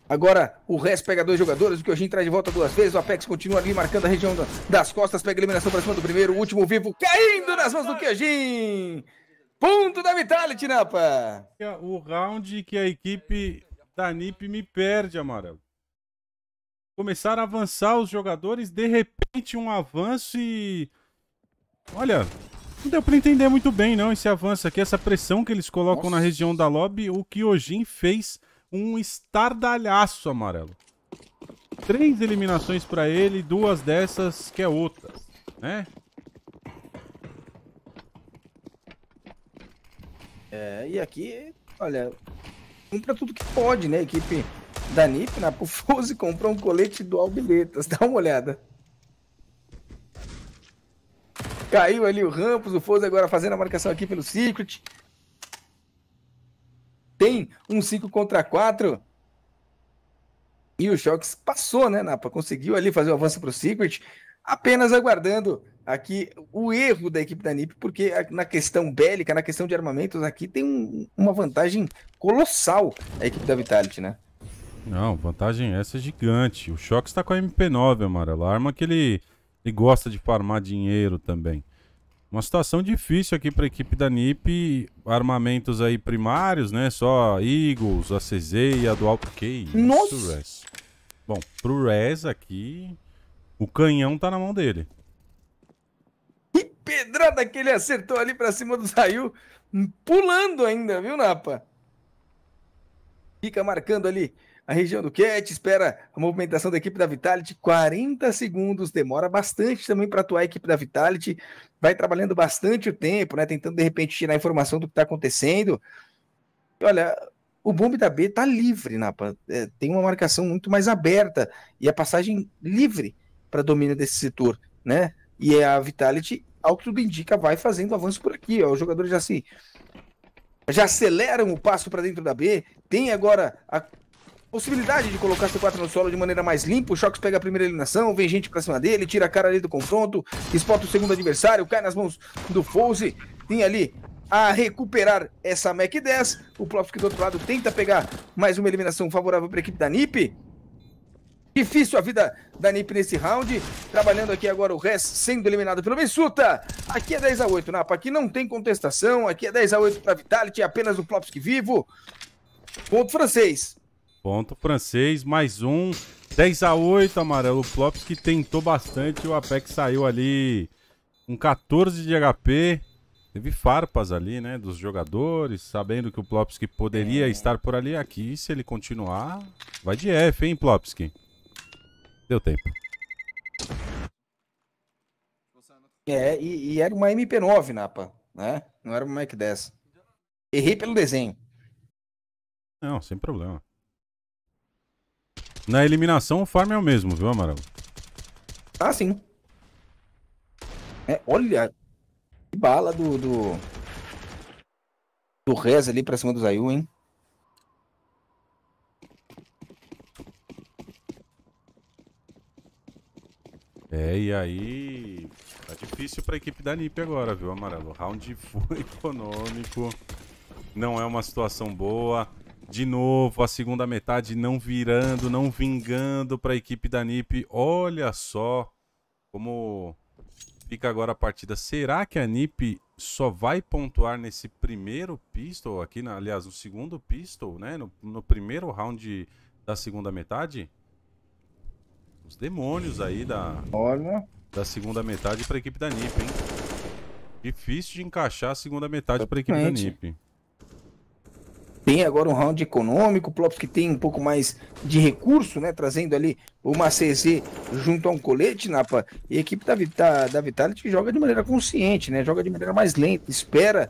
Agora o resto pega dois jogadores, o Kyojin traz de volta duas vezes, o Apex continua ali marcando a região das costas, pega a eliminação para cima do primeiro, o último vivo caindo nas mãos do Kyojin! Ponto da Vitality, Napa! O round que a equipe da NIP me perde, Amarelo. Começaram a avançar os jogadores, de repente um avanço e... Olha, não deu pra entender muito bem não esse avanço aqui, essa pressão que eles colocam Nossa. na região da lobby, o Kyojin fez um estardalhaço amarelo. Três eliminações para ele, duas dessas que é outras, né? É, e aqui, olha, compra tudo que pode, né? A equipe da NIP, na Pufuse, comprou um colete do Albiletas. Dá uma olhada. Caiu ali o Rampos, o Foz agora fazendo a marcação aqui pelo Secret bem, um 5 contra 4. E o Shox passou, né, Napa? Conseguiu ali fazer o avanço para o Secret, apenas aguardando aqui o erro da equipe da NIP, porque na questão bélica, na questão de armamentos aqui, tem um, uma vantagem colossal a equipe da Vitality, né? Não, vantagem essa é gigante. O Shox está com a MP9, Amaro, a arma que ele, ele gosta de farmar dinheiro também. Uma situação difícil aqui para a equipe da NIP. Armamentos aí primários, né? Só Eagles, a CZ e a Dual PK. Nossa! Isso, Bom, pro Rez aqui, o canhão tá na mão dele. Que pedrada que ele acertou ali para cima do Zayu. Pulando ainda, viu, Napa? Fica marcando ali a região do Cat espera a movimentação da equipe da Vitality 40 segundos, demora bastante também para atuar a equipe da Vitality, vai trabalhando bastante o tempo, né? Tentando de repente tirar a informação do que está acontecendo. E olha, o bombe da B está livre, Napa. É, tem uma marcação muito mais aberta e a passagem livre para domínio desse setor, né? E é a Vitality, ao que tudo indica, vai fazendo avanço por aqui. Ó. Os jogadores já se já aceleram o passo para dentro da B, tem agora a Possibilidade de colocar C4 no solo de maneira mais limpa, o Shox pega a primeira eliminação, vem gente pra cima dele, tira a cara ali do confronto, espota o segundo adversário, cai nas mãos do Fouse, tem ali a recuperar essa Mac 10, o Plof do outro lado tenta pegar mais uma eliminação favorável para equipe da NiP, Difícil a vida da NiP nesse round. Trabalhando aqui agora o Res sendo eliminado pelo Bensuta. Aqui é 10 a 8 Napa. Aqui não tem contestação. Aqui é 10 a 8 para Vitality. É apenas o Plopsky vivo. Ponto francês ponto. Francês, mais um. 10 a 8 amarelo. O Flops que tentou bastante. O Apex saiu ali com 14 de HP. Teve farpas ali, né? Dos jogadores, sabendo que o Plopsky poderia é. estar por ali. Aqui, se ele continuar, vai de F, hein, Plopsky? Deu tempo. É, e, e era uma MP9, Napa, né? Não era uma Mac 10. Errei pelo desenho. Não, sem problema. Na eliminação, o farm é o mesmo, viu, Amaral? Ah, sim. É, olha, que bala do, do, do Rez ali pra cima do Zayu, hein? É, e aí. Tá difícil pra equipe da NIP agora, viu, Amarelo? Round full econômico. Não é uma situação boa. De novo, a segunda metade não virando, não vingando para a equipe da NIP. Olha só como fica agora a partida. Será que a NIP só vai pontuar nesse primeiro pistol aqui, na, aliás, no segundo pistol, né? No, no primeiro round da segunda metade? Os demônios aí da, Olha. da segunda metade para a equipe da NIP, hein? Difícil de encaixar a segunda metade para a equipe da NIP tem agora um round econômico, Plops que tem um pouco mais de recurso, né? Trazendo ali uma CZ junto a um colete, Napa. E a equipe da, da, da Vitality joga de maneira consciente, né? Joga de maneira mais lenta, espera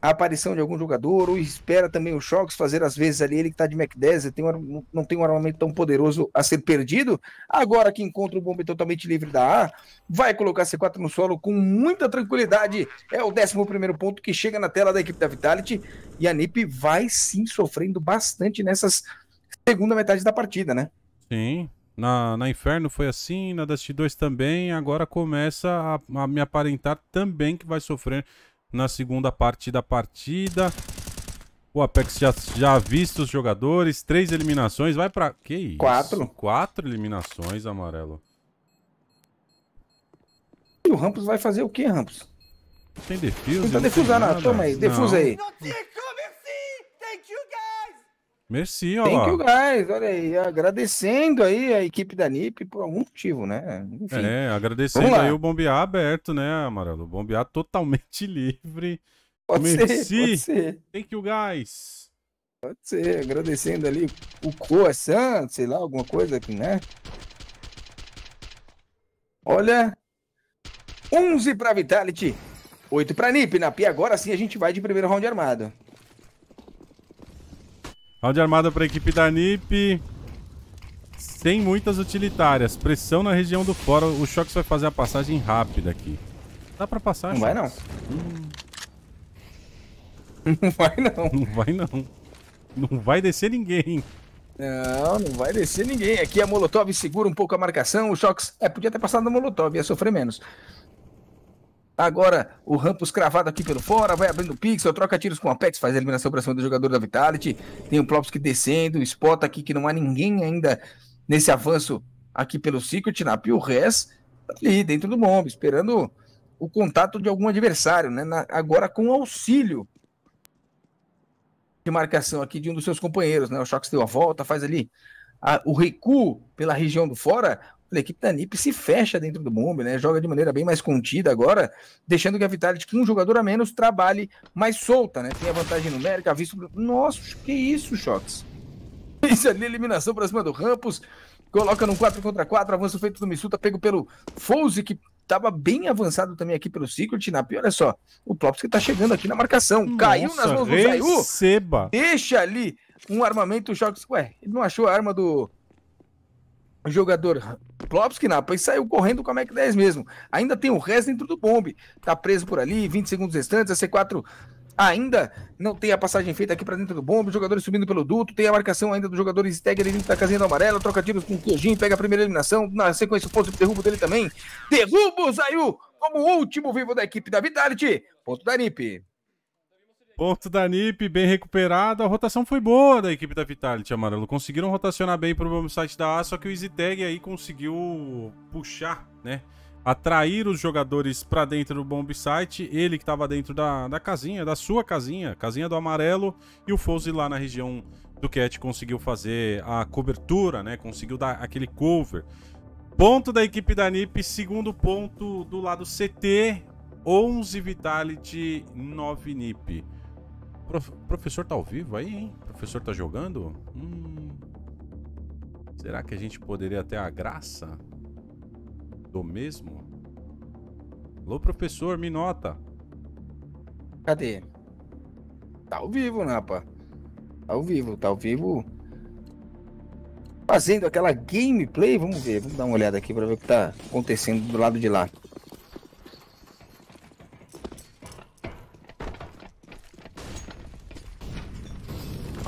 a aparição de algum jogador, ou espera também o Shocks fazer às vezes ali, ele que tá de Mac 10, tem um, não tem um armamento tão poderoso a ser perdido, agora que encontra o bombe totalmente livre da A, vai colocar C4 no solo com muita tranquilidade, é o 11 ponto que chega na tela da equipe da Vitality, e a NiP vai sim sofrendo bastante nessas segunda metade da partida, né? Sim, na, na Inferno foi assim, na Dust 2 também, agora começa a, a me aparentar também que vai sofrer na segunda parte da partida. O Apex já, já visto os jogadores, três eliminações, vai pra... Que isso? Quatro. Quatro eliminações, Amarelo. E o Rampos vai fazer o que, Rampos? tem defuse, Tenta defusar, não, toma aí, defusa aí. Não. Merci, ó. Thank you guys, olha aí, agradecendo aí a equipe da NIP por algum motivo, né? Enfim. É, agradecendo aí o bombear aberto, né, Amarelo? O bombear totalmente livre. Pode Merci. Ser, pode ser. Thank you guys. Pode ser, agradecendo ali o Coassan, sei lá, alguma coisa aqui, né? Olha, 11 para Vitality, 8 para NIP, na Pia. Agora sim a gente vai de primeiro round armado. Round armada para a equipe da NIP. Sem muitas utilitárias. Pressão na região do fora. O Shox vai fazer a passagem rápida aqui. Dá para passar, Não Shox? vai não. Hum. Não vai não. Não vai não. Não vai descer ninguém. Não, não vai descer ninguém. Aqui a Molotov segura um pouco a marcação. O Shox é, podia ter passado na Molotov, ia sofrer menos. Tá agora o Rampus cravado aqui pelo fora, vai abrindo o pixel, troca tiros com o Apex, faz a eliminação para cima do jogador da Vitality. Tem o Plops que descendo, spot aqui que não há ninguém ainda nesse avanço aqui pelo Secret, na e o Res tá ali dentro do bombe, esperando o contato de algum adversário, né? Na, agora com auxílio de marcação aqui de um dos seus companheiros, né? O Shox deu a volta, faz ali a, o recuo pela região do fora a equipe da NIP se fecha dentro do bombe, né? Joga de maneira bem mais contida agora, deixando que a Vitality com um jogador a menos trabalhe mais solta, né? Tem a vantagem numérica, a vista. Nossa, que isso, Shots. Isso ali, eliminação para cima do Rampos. Coloca num 4 contra 4, avanço feito do Missuta, pego pelo Fouse, que estava bem avançado também aqui pelo Secret. Na olha só, o Plops que está chegando aqui na marcação. Nossa, Caiu nas mãos do Zayu. Deixa ali um armamento, Shots. Ué, ele não achou a arma do o jogador Klops na e saiu correndo com a Mac 10 mesmo. Ainda tem o resto dentro do bombe. Tá preso por ali, 20 segundos restantes, a C4 ainda não tem a passagem feita aqui para dentro do bombe, os jogadores subindo pelo duto, tem a marcação ainda dos jogadores Stagger dentro tá da casinha do amarelo, troca tiros com o Kyojin, pega a primeira eliminação, na sequência o ponto de derrubo dele também, derruba o Zayu como último vivo da equipe da Vitality, ponto da NIP. Ponto da NIP, bem recuperado. A rotação foi boa da equipe da Vitality, Amarelo. Conseguiram rotacionar bem para o site da A, só que o EasyTag aí conseguiu puxar, né? Atrair os jogadores para dentro do bomb site. Ele que estava dentro da, da casinha, da sua casinha, casinha do Amarelo. E o Fouse lá na região do Cat conseguiu fazer a cobertura, né? Conseguiu dar aquele cover. Ponto da equipe da NIP, segundo ponto do lado CT. 11 Vitality, 9 NIP. Prof, professor tá ao vivo aí, hein? Professor tá jogando? Hum, será que a gente poderia ter a graça do mesmo? Alô, professor, me nota. Cadê? Tá ao vivo, Napa. Né, tá ao vivo, tá ao vivo. Fazendo aquela gameplay, vamos ver, vamos dar uma olhada aqui para ver o que tá acontecendo do lado de lá.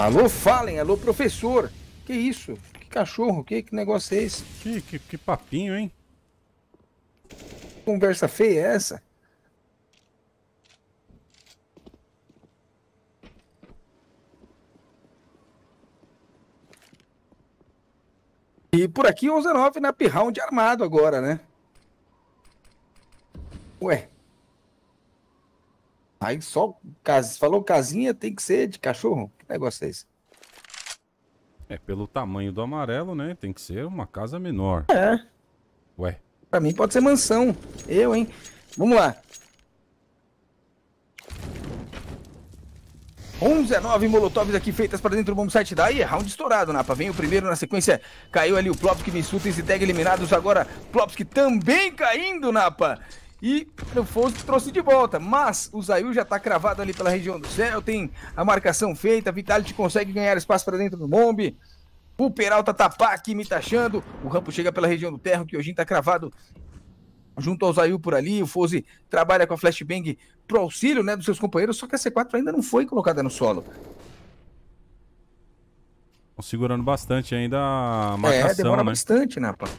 Alô, falem, alô, professor. Que isso? Que cachorro? Que, que negócio é esse? Que, que, que papinho, hein? Conversa feia é essa? E por aqui, 11 9 na P-Round armado agora, né? Ué, Aí só falou casinha tem que ser de cachorro? Que negócio é esse? É, pelo tamanho do amarelo, né? Tem que ser uma casa menor. É. Ué. Pra mim pode ser mansão. Eu, hein? Vamos lá. 11 a 9 molotovs aqui feitas para dentro do bom site. Daí round estourado, Napa. Vem o primeiro na sequência. Caiu ali o Plopski, Vinsuta e tag eliminados. Agora Plopski também caindo, Napa. E o Foso trouxe de volta, mas o Zayu já está cravado ali pela região do céu, tem a marcação feita, Vitality consegue ganhar espaço para dentro do Mombi. O Peralta tapar tá aqui me taxando, o Rampo chega pela região do terra, o Kyojin está cravado junto ao Zayu por ali, o Fose trabalha com a flashbang pro auxílio né, dos seus companheiros, só que a C4 ainda não foi colocada no solo. Estão segurando bastante ainda a é, marcação, É, demora né? bastante, Napa. Né,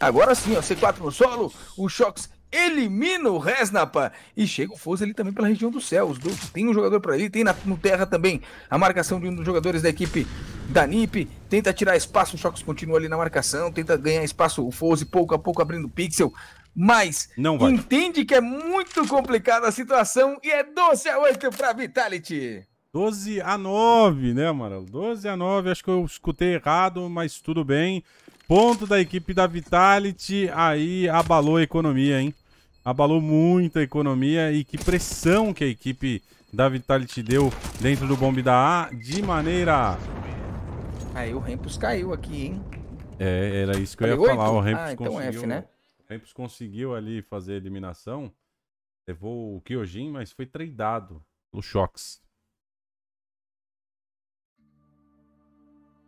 Agora sim, ó, C4 no solo, o Shox elimina o Resnapa e chega o Foz ali também pela região do céu. Os dois, tem um jogador para ali tem na, no terra também a marcação de um dos jogadores da equipe da NIP, tenta tirar espaço, o Shox continua ali na marcação, tenta ganhar espaço, o Foz pouco a pouco abrindo pixel, mas Não vai. entende que é muito complicada a situação e é 12 a 8 para Vitality. 12 a 9, né, Amaral? 12 a 9, acho que eu escutei errado, mas tudo bem ponto da equipe da Vitality, aí abalou a economia, hein? Abalou muito a economia e que pressão que a equipe da Vitality deu dentro do bombe da A de maneira... Aí o Rempus caiu aqui, hein? É, era isso que eu ia falar. O Rempus ah, então conseguiu... F, né? O Rempus conseguiu ali fazer a eliminação. Levou o Kyojin, mas foi tradeado pelo Shox.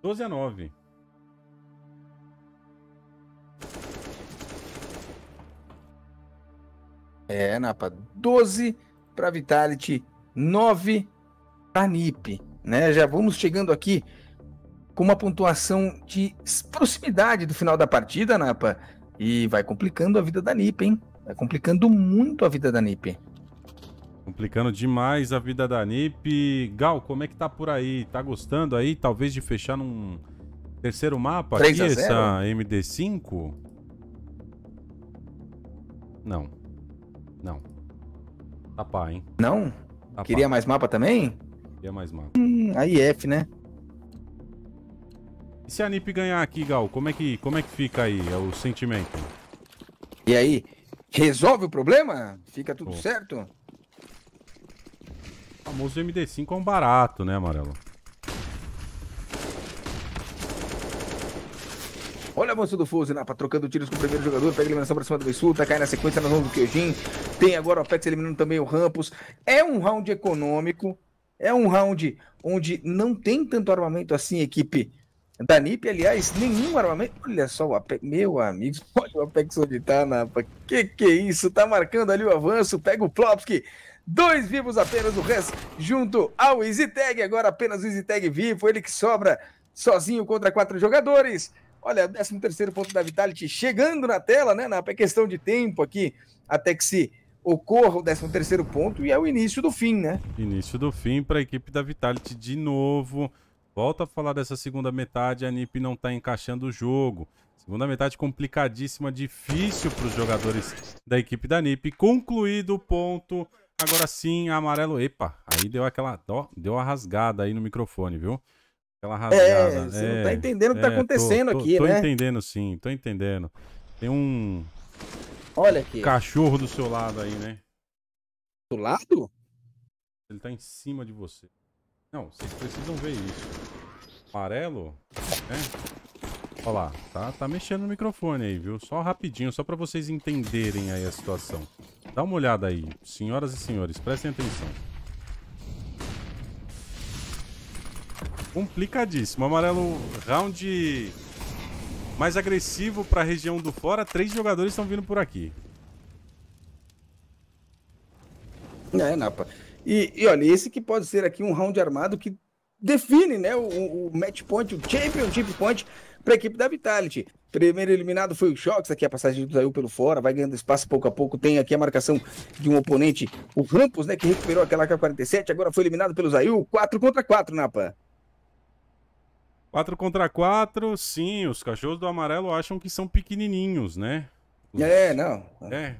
12 a 9. É, Napa, 12 para Vitality, 9 para NIP. Né? Já vamos chegando aqui com uma pontuação de proximidade do final da partida, Napa. E vai complicando a vida da NIP, hein? Vai complicando muito a vida da NIP. Complicando demais a vida da NIP. Gal, como é que tá por aí? Tá gostando aí, talvez, de fechar num Terceiro mapa aqui, essa MD5? Não. Não. Tapar, tá hein? Não? Tá Queria mais mapa também? Queria mais mapa. Hum, aí F, né? E se a NIP ganhar aqui, Gal, como é que, como é que fica aí é o sentimento? E aí? Resolve o problema? Fica tudo oh. certo? O famoso MD5 é um barato, né, Amarelo? Olha o avanço do Fuse, Napa, trocando tiros com o primeiro jogador, pega a eliminação pra cima do Insulta, tá cai na sequência na mão do Queijin. Tem agora o Apex eliminando também o Rampus. É um round econômico, é um round onde não tem tanto armamento assim, equipe da NIP, aliás, nenhum armamento. Olha só o Apex, meu amigo, olha o Apex onde tá, Napa. Que que é isso? Tá marcando ali o avanço, pega o Plopski. Dois vivos apenas o Rez junto ao EasyTag, agora apenas o EasyTag vivo, ele que sobra sozinho contra quatro jogadores. Olha, 13 terceiro ponto da Vitality chegando na tela, né? Na questão de tempo aqui, até que se ocorra o 13 terceiro ponto e é o início do fim, né? Início do fim para a equipe da Vitality de novo. Volta a falar dessa segunda metade, a NiP não está encaixando o jogo. Segunda metade complicadíssima, difícil para os jogadores da equipe da NiP. Concluído o ponto. Agora sim, amarelo. Epa, aí deu aquela ó, deu a rasgada aí no microfone, viu? Aquela é, rasgada. É, você é, não tá entendendo o que tá é, acontecendo tô, aqui, tô né? Tô entendendo sim, tô entendendo. Tem um... Olha aqui. Cachorro do seu lado aí, né? Do lado? Ele tá em cima de você. Não, vocês precisam ver isso. Amarelo, né? Olha lá, tá, tá mexendo no microfone aí, viu? Só rapidinho, só pra vocês entenderem aí a situação. Dá uma olhada aí, senhoras e senhores, prestem atenção. complicadíssimo. Amarelo, round mais agressivo para a região do fora. Três jogadores estão vindo por aqui. É, Napa. E, e olha, esse que pode ser aqui um round armado que define né, o, o match point, o championship point para a equipe da Vitality. Primeiro eliminado foi o Shox, aqui a passagem do Zayu pelo fora, vai ganhando espaço pouco a pouco, tem aqui a marcação de um oponente, o Rampus, né, que recuperou aquela K-47, agora foi eliminado pelo Zayu, 4 contra 4, Napa. 4 contra 4, sim, os cachorros do amarelo acham que são pequenininhos, né? Os... É, não. É,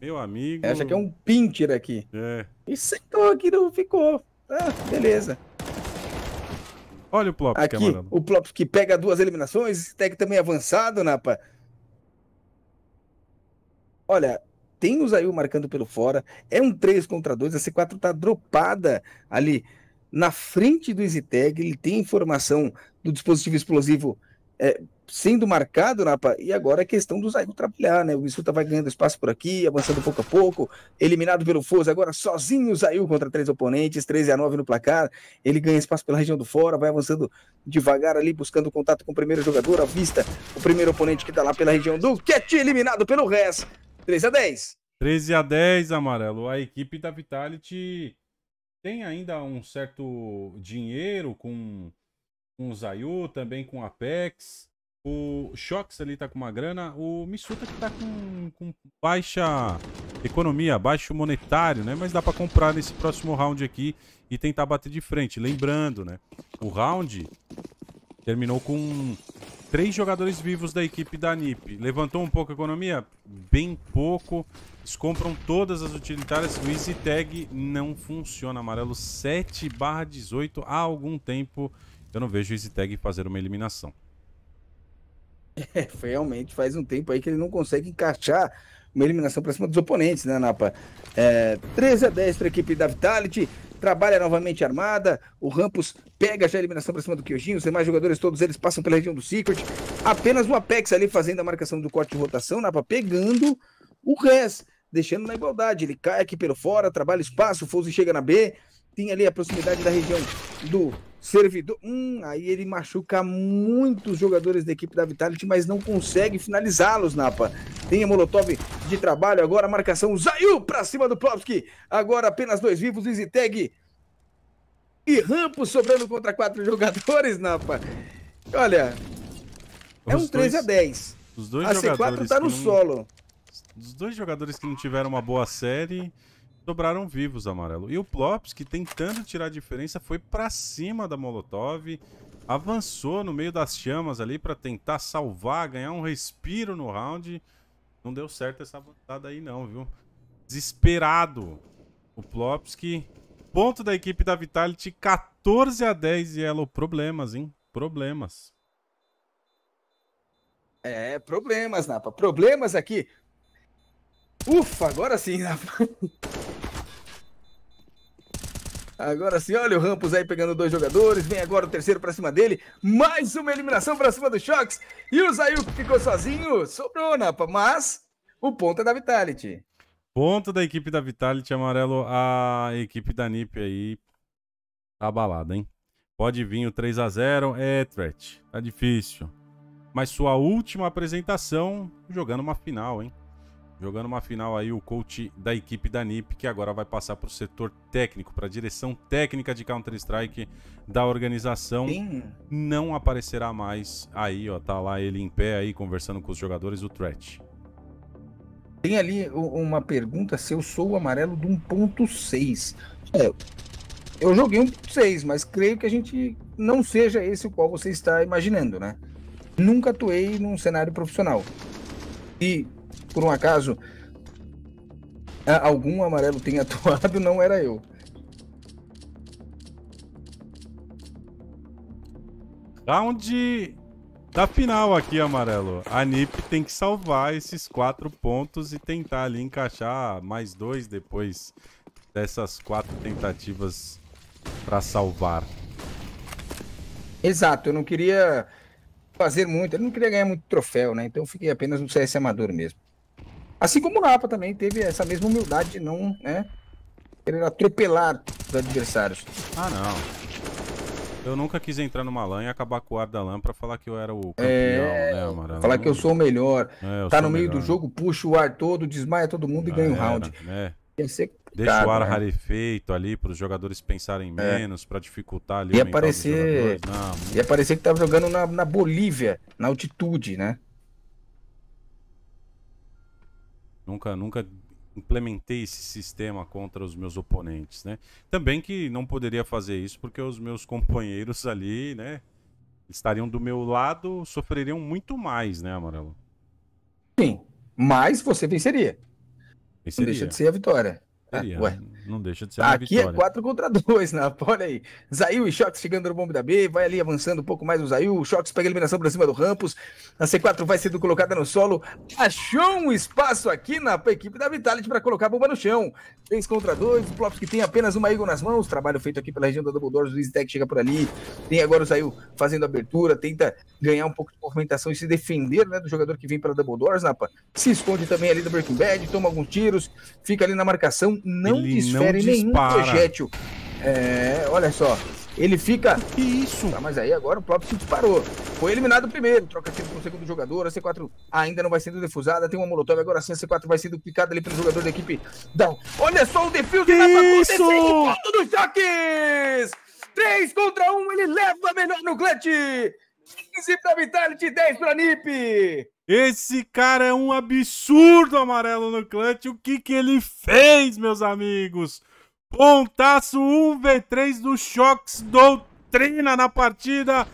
meu amigo. Acha que é um pinter aqui. É. E sentou aqui, não ficou. Ah, beleza. Olha o Plop, é aqui, o Plop que pega duas eliminações, esse tag também é avançado, Napa. Olha, tem o Zayu marcando pelo fora, é um 3 contra 2, a C4 tá dropada ali na frente do EasyTag, ele tem informação do dispositivo explosivo é, sendo marcado, Napa, e agora é questão do Zayu trabalhar, né? O Missuta vai ganhando espaço por aqui, avançando pouco a pouco, eliminado pelo Foz, agora sozinho o Zayu contra três oponentes, 13 a 9 no placar, ele ganha espaço pela região do fora, vai avançando devagar ali, buscando contato com o primeiro jogador, à vista o primeiro oponente que tá lá pela região do Cat, eliminado pelo Rez, 13 a 10. 13 a 10, Amarelo, a equipe da Vitality tem ainda um certo dinheiro com, com o Zayu, também com o Apex. O Shox ali tá com uma grana. O Misuta que tá com, com baixa economia, baixo monetário, né? Mas dá para comprar nesse próximo round aqui e tentar bater de frente. Lembrando, né? O round Terminou com três jogadores vivos da equipe da NIP. Levantou um pouco a economia? Bem pouco. Eles compram todas as utilitárias. O Easy Tag não funciona. Amarelo 7 barra 18. Há algum tempo eu não vejo o Easy Tag fazer uma eliminação. É, realmente faz um tempo aí que ele não consegue encaixar uma eliminação para cima dos oponentes, né, Napa? É, 13 a 10 para a equipe da Vitality trabalha novamente armada, o Rampus pega já a eliminação para cima do Kyojin, os demais jogadores, todos eles passam pela região do Secret, apenas o Apex ali fazendo a marcação do corte de rotação, Napa pegando o Rez, deixando na igualdade, ele cai aqui pelo fora, trabalha espaço, o Fouse chega na B, tem ali a proximidade da região do servidor. Hum, aí ele machuca muitos jogadores da equipe da Vitality, mas não consegue finalizá-los, Napa. Tem a Molotov de trabalho agora, marcação Zayu para cima do Plopski. Agora apenas dois vivos, Easytag e Rampo sobrando contra quatro jogadores, Napa. Olha, é Os é um 3 a 10. Os dois a C4 tá no não... solo. Os dois jogadores que não tiveram uma boa série sobraram vivos, amarelo. E o Plops, que tentando tirar a diferença, foi para cima da Molotov, avançou no meio das chamas ali para tentar salvar, ganhar um respiro no round. Não deu certo essa avançada aí não, viu? Desesperado. O Plops que ponto da equipe da Vitality, 14 a 10 e ela problemas, hein? Problemas. É, problemas, Napa. Problemas aqui. Ufa, agora sim, Napa. Agora sim, olha o Rampos aí pegando dois jogadores. Vem agora o terceiro para cima dele. Mais uma eliminação para cima do Shox. E o Zayu ficou sozinho. Sobrou, Napa. Né, Mas o ponto é da Vitality. Ponto da equipe da Vitality, amarelo. A equipe da NIP aí tá abalada, hein? Pode vir o 3 a 0 É, Threat. Tá difícil. Mas sua última apresentação jogando uma final, hein? jogando uma final aí o coach da equipe da NIP, que agora vai passar para o setor técnico, para a direção técnica de Counter-Strike da organização. Sim. Não aparecerá mais aí, ó, tá lá ele em pé aí conversando com os jogadores, o Threat. Tem ali uma pergunta se eu sou o amarelo do 1.6. É, eu joguei 1.6, mas creio que a gente não seja esse o qual você está imaginando, né? Nunca atuei num cenário profissional. E por um acaso algum amarelo tenha atuado, não era eu. Round da final aqui, amarelo. A NIP tem que salvar esses quatro pontos e tentar ali encaixar mais dois depois dessas quatro tentativas para salvar. Exato, eu não queria fazer muito, eu não queria ganhar muito troféu, né? Então fiquei apenas no CS amador mesmo. Assim como o Napa também teve essa mesma humildade de não, né? Querer atropelar os adversários. Ah, não. Eu nunca quis entrar numa LAN e acabar com o ar da LAN pra falar que eu era o é, campeão, é... né, Amaral? Falar que eu sou o melhor. É, tá no meio melhor, do jogo, puxa o ar todo, desmaia todo mundo e ah, ganha o um round. É. Deixa o ar né? rarefeito ali para os jogadores pensarem é. menos, é. para dificultar ali. Ia parecer... Não, Ia parecer que tava jogando na, na Bolívia, na altitude, né? Nunca, nunca implementei esse sistema contra os meus oponentes, né? Também que não poderia fazer isso porque os meus companheiros ali, né, estariam do meu lado, sofreriam muito mais, né, Amarelo? Sim, mas você venceria. venceria. Não deixa de ser a vitória. Ah, ué. Né? Não deixa de ser uma tá, aqui é vitória. é 4 contra 2, né? Olha aí. Zayu e Shox chegando no bombe da B, vai ali avançando um pouco mais o Zayu. O Shox pega a eliminação pra cima do Rampos. A C4 vai sendo colocada no solo. Achou um espaço aqui na equipe da Vitality para colocar a bomba no chão. 3 contra 2, o Plops que tem apenas uma Eagle nas mãos. Trabalho feito aqui pela região da Double Doors, o Zizek chega por ali. Tem agora o Zayu fazendo abertura, tenta ganhar um pouco de movimentação e se defender, né, do jogador que vem pela Double Doors, Napa. Se esconde também ali do Breaking Bad, toma alguns tiros, fica ali na marcação, não Ele não em nenhum projétil. É, olha só. Ele fica. Que isso? Tá, mas aí agora o próprio se disparou. Foi eliminado primeiro. Troca tiro o segundo jogador. A C4 ainda não vai sendo defusada. Tem uma molotov. Agora sim a C4 vai sendo picada ali pelo jogador da equipe Não. Olha só o defuse que isso? ponto dos toques. 3 contra 1. Ele leva a menor no clutch. 15 pra Vitality, 10 pra Nip. Esse cara é um absurdo amarelo no clutch. O que, que ele fez, meus amigos? Pontaço 1v3 do Shox Doutrina na partida.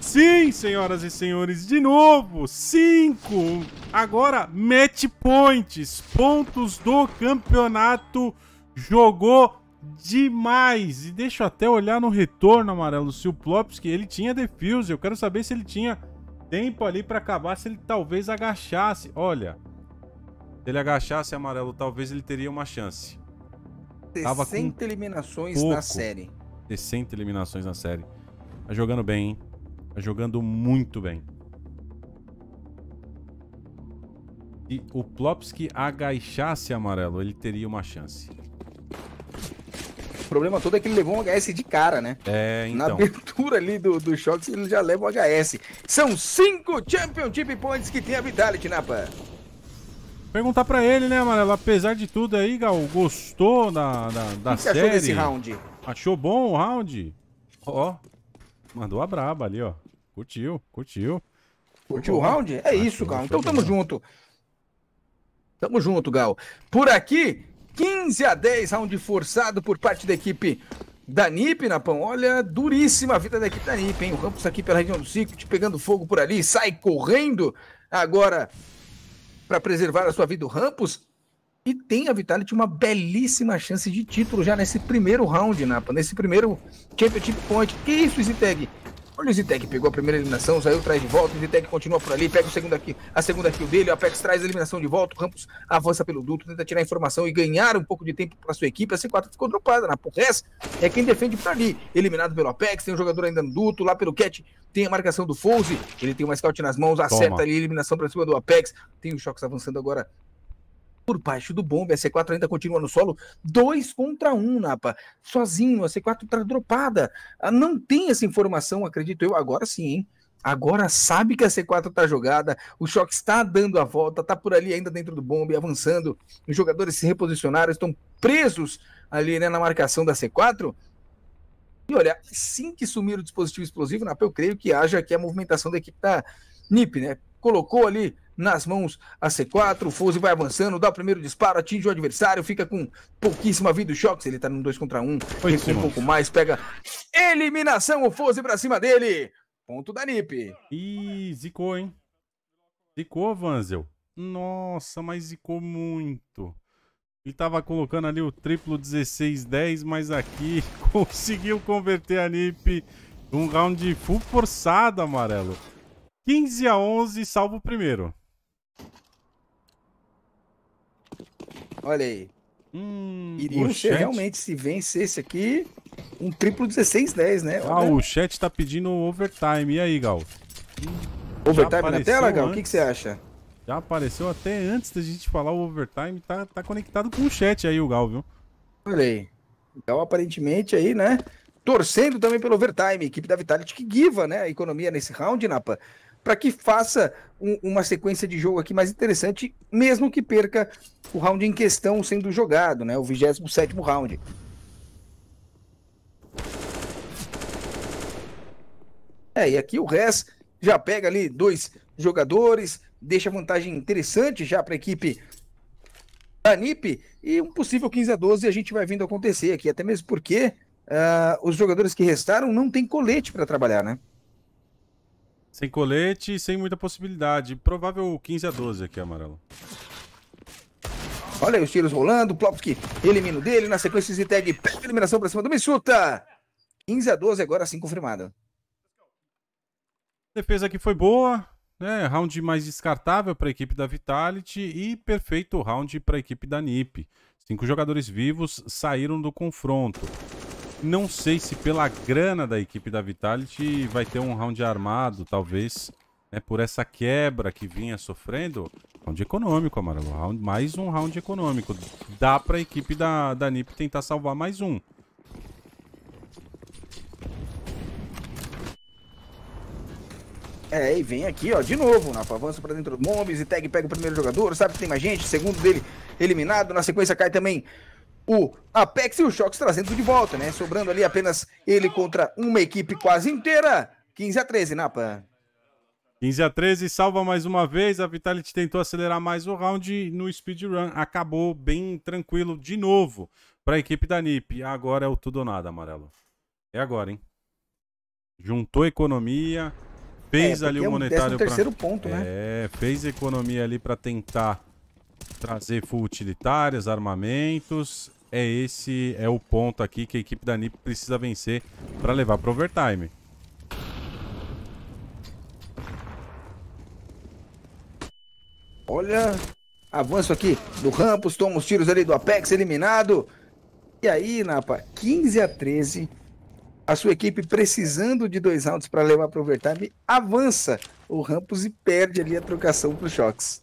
Sim, senhoras e senhores, de novo, 5. Agora, match points, pontos do campeonato. Jogou demais. E deixa eu até olhar no retorno, amarelo, se o Plopski, ele tinha defuse. Eu quero saber se ele tinha tempo ali para acabar se ele talvez agachasse. Olha, se ele agachasse amarelo, talvez ele teria uma chance. 60 Tava com eliminações pouco. na série. 60 eliminações na série. Tá jogando bem, hein? Tá jogando muito bem. Se o Plopski agachasse amarelo, ele teria uma chance problema todo é que ele levou um HS de cara, né? É, então. Na abertura ali do, do Shox, ele já leva um HS. São cinco Championship Points que tem a Vitality, Napa. Perguntar pra ele, né, Amarelo? Apesar de tudo aí, Gal, gostou da, da, da o que série? Achou desse round? Achou bom o round? Ó, oh, mandou a braba ali, ó. Curtiu, curtiu. Curtiu o round? É isso, Gal. Então tamo bom. junto. Tamo junto, Gal. Por aqui, 15 a 10, round forçado por parte da equipe da NIP, Napão. Olha, duríssima a vida da equipe da NIP, hein? O Rampus tá aqui pela região do Secret, pegando fogo por ali, sai correndo agora para preservar a sua vida o Rampos. E tem a Vitality uma belíssima chance de título já nesse primeiro round, Napa, nesse primeiro Championship Point. Que isso, Ziteg? Olha o Zitec, pegou a primeira eliminação, saiu atrás de volta, o Zitec continua por ali, pega o segundo aqui, a segunda kill dele, o Apex traz a eliminação de volta, o Rampus avança pelo duto, tenta tirar a informação e ganhar um pouco de tempo para sua equipe, a C4 ficou dropada, na Purres é quem defende por ali, eliminado pelo Apex, tem um jogador ainda no duto, lá pelo Cat tem a marcação do Fouse, ele tem uma scout nas mãos, acerta Toma. ali a eliminação para cima do Apex, tem o choques avançando agora por baixo do bombe. A C4 ainda continua no solo. Dois contra um, Napa. Sozinho. A C4 está dropada. Ah, não tem essa informação, acredito eu. Agora sim, hein? Agora sabe que a C4 está jogada, o choque está dando a volta, está por ali ainda dentro do bombe, avançando. Os jogadores se reposicionaram, estão presos ali né, na marcação da C4. E olha, assim que sumir o dispositivo explosivo, Napa, eu creio que haja aqui a movimentação da equipe da NIP, né? Colocou ali nas mãos a C4. O Fuse vai avançando, dá o primeiro disparo, atinge o adversário, fica com pouquíssima vida. O Shox, ele tá num 2 contra 1, um, um pouco mais, pega eliminação. O Fuse pra cima dele. Ponto da NIP. Ih, zicou, hein? Zicou, Vanzel. Nossa, mas zicou muito. Ele tava colocando ali o triplo 16-10, mas aqui conseguiu converter a NIP um round full forçado, amarelo. 15 a 11, salvo o primeiro. Olha aí. Hum, chat... realmente, se vencesse aqui, um triplo 16-10, né? Ah, o chat tá pedindo overtime. E aí, Gal? Overtime na tela, Gal? O que, que você acha? Já apareceu até antes da gente falar o overtime. Tá, tá conectado com o chat aí, o Gal, viu? Olha aí. Então, aparentemente aí, né? Torcendo também pelo overtime, equipe da Vitality que guiva, né? A economia nesse round, Napa para que faça um, uma sequência de jogo aqui mais interessante, mesmo que perca o round em questão sendo jogado, né? O 27 round. É, e aqui o Rez já pega ali dois jogadores, deixa vantagem interessante já para a equipe da NIP e um possível 15 a 12 a gente vai vendo acontecer aqui, até mesmo porque uh, os jogadores que restaram não têm colete para trabalhar, né? Sem colete e sem muita possibilidade. Provável 15 a 12 aqui, amarelo. Olha aí os tiros rolando, o Plopski elimina o dele, na sequência de tag, pega eliminação pra cima do Missuta. 15 a 12 agora sim confirmado. Defesa aqui foi boa, né? Round mais descartável para a equipe da Vitality e perfeito round para a equipe da NiP. Cinco jogadores vivos saíram do confronto. Não sei se pela grana da equipe da Vitality vai ter um round armado, talvez, né, por essa quebra que vinha sofrendo. Round econômico, Amaral. Round, mais um round econômico. Dá para a equipe da, da NIP tentar salvar mais um. É, e vem aqui, ó, de novo, Nafa avança pra dentro do Momes e tag pega o primeiro jogador, sabe que tem mais gente, segundo dele eliminado, na sequência cai também o Apex e o Shox trazendo de volta, né? Sobrando ali apenas ele contra uma equipe quase inteira. 15 a 13, Napa. 15 a 13, salva mais uma vez. A Vitality tentou acelerar mais o round no speedrun. Acabou bem tranquilo de novo para a equipe da NIP. Agora é o tudo ou nada, amarelo. É agora, hein? Juntou economia, fez é, ali o monetário. É um pra... terceiro ponto, né? É, fez economia ali para tentar trazer full utilitárias, armamentos é esse é o ponto aqui que a equipe da NiP precisa vencer para levar para overtime. Olha, avanço aqui do Rampos, toma os tiros ali do Apex, eliminado. E aí, Napa, 15 a 13, a sua equipe precisando de dois rounds para levar para overtime, avança o Rampos e perde ali a trocação para os Choques.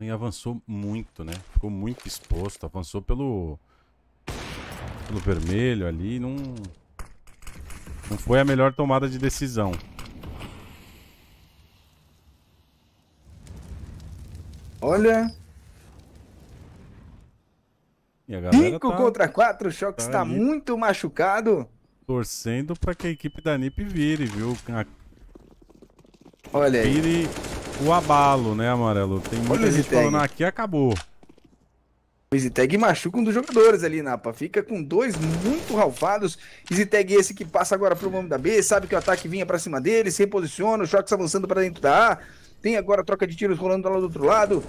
E avançou muito, né? Ficou muito exposto. Avançou pelo... Pelo vermelho ali. Não... Não foi a melhor tomada de decisão. Olha... E 5 tá... contra 4, o Shox está tá, tá muito machucado. Torcendo para que a equipe da NIP vire, viu? A... Olha aí. Vire o abalo, né, Amarelo? Tem muita Olha gente é, falando, ah, aqui acabou. O Ziteg é, machuca um dos jogadores ali, Napa. Fica com dois muito ralfados. Ziteg esse que passa agora pro nome da B, sabe que o ataque vinha pra cima dele, se reposiciona, o está avançando para dentro da A. Tem agora troca de tiros rolando lá do outro lado.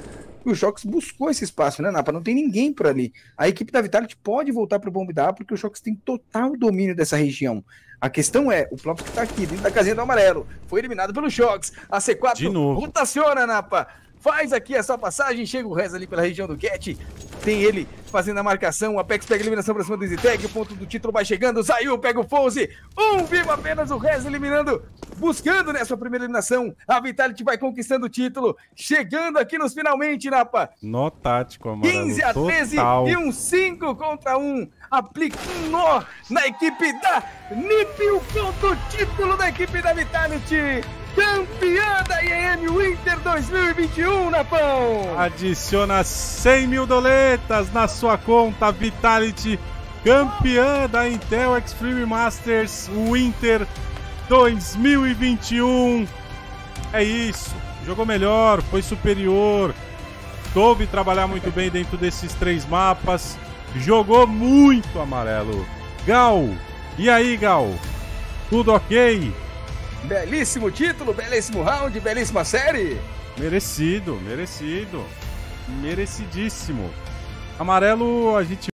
E o Shox buscou esse espaço, né, Napa? Não tem ninguém por ali. A equipe da Vitality pode voltar para o bombe porque o Shox tem total domínio dessa região. A questão é, o próprio que tá aqui, dentro da casinha do amarelo, foi eliminado pelo Shox. A C4 rotaciona, Napa faz aqui essa passagem, chega o Rez ali pela região do Cat, tem ele fazendo a marcação, o Apex pega a eliminação pra cima do Zitec, o ponto do título vai chegando, saiu pega o Fouse um vivo apenas, o Rez eliminando, buscando nessa né, primeira eliminação, a Vitality vai conquistando o título, chegando aqui nos finalmente, Napa. No tático, mano. 15 a 13 total. e um 5 contra 1 aplicou na equipe da NIP o ponto título da equipe da Vitality. Campeã da IEM Winter 2021, Napão! Adiciona 100 mil doletas na sua conta, Vitality, campeã da Intel Extreme Masters Winter 2021. É isso, jogou melhor, foi superior, soube trabalhar muito bem dentro desses três mapas jogou muito amarelo. Gal, e aí, Gal? Tudo ok? Belíssimo título, belíssimo round, belíssima série. Merecido, merecido. Merecidíssimo. Amarelo, a gente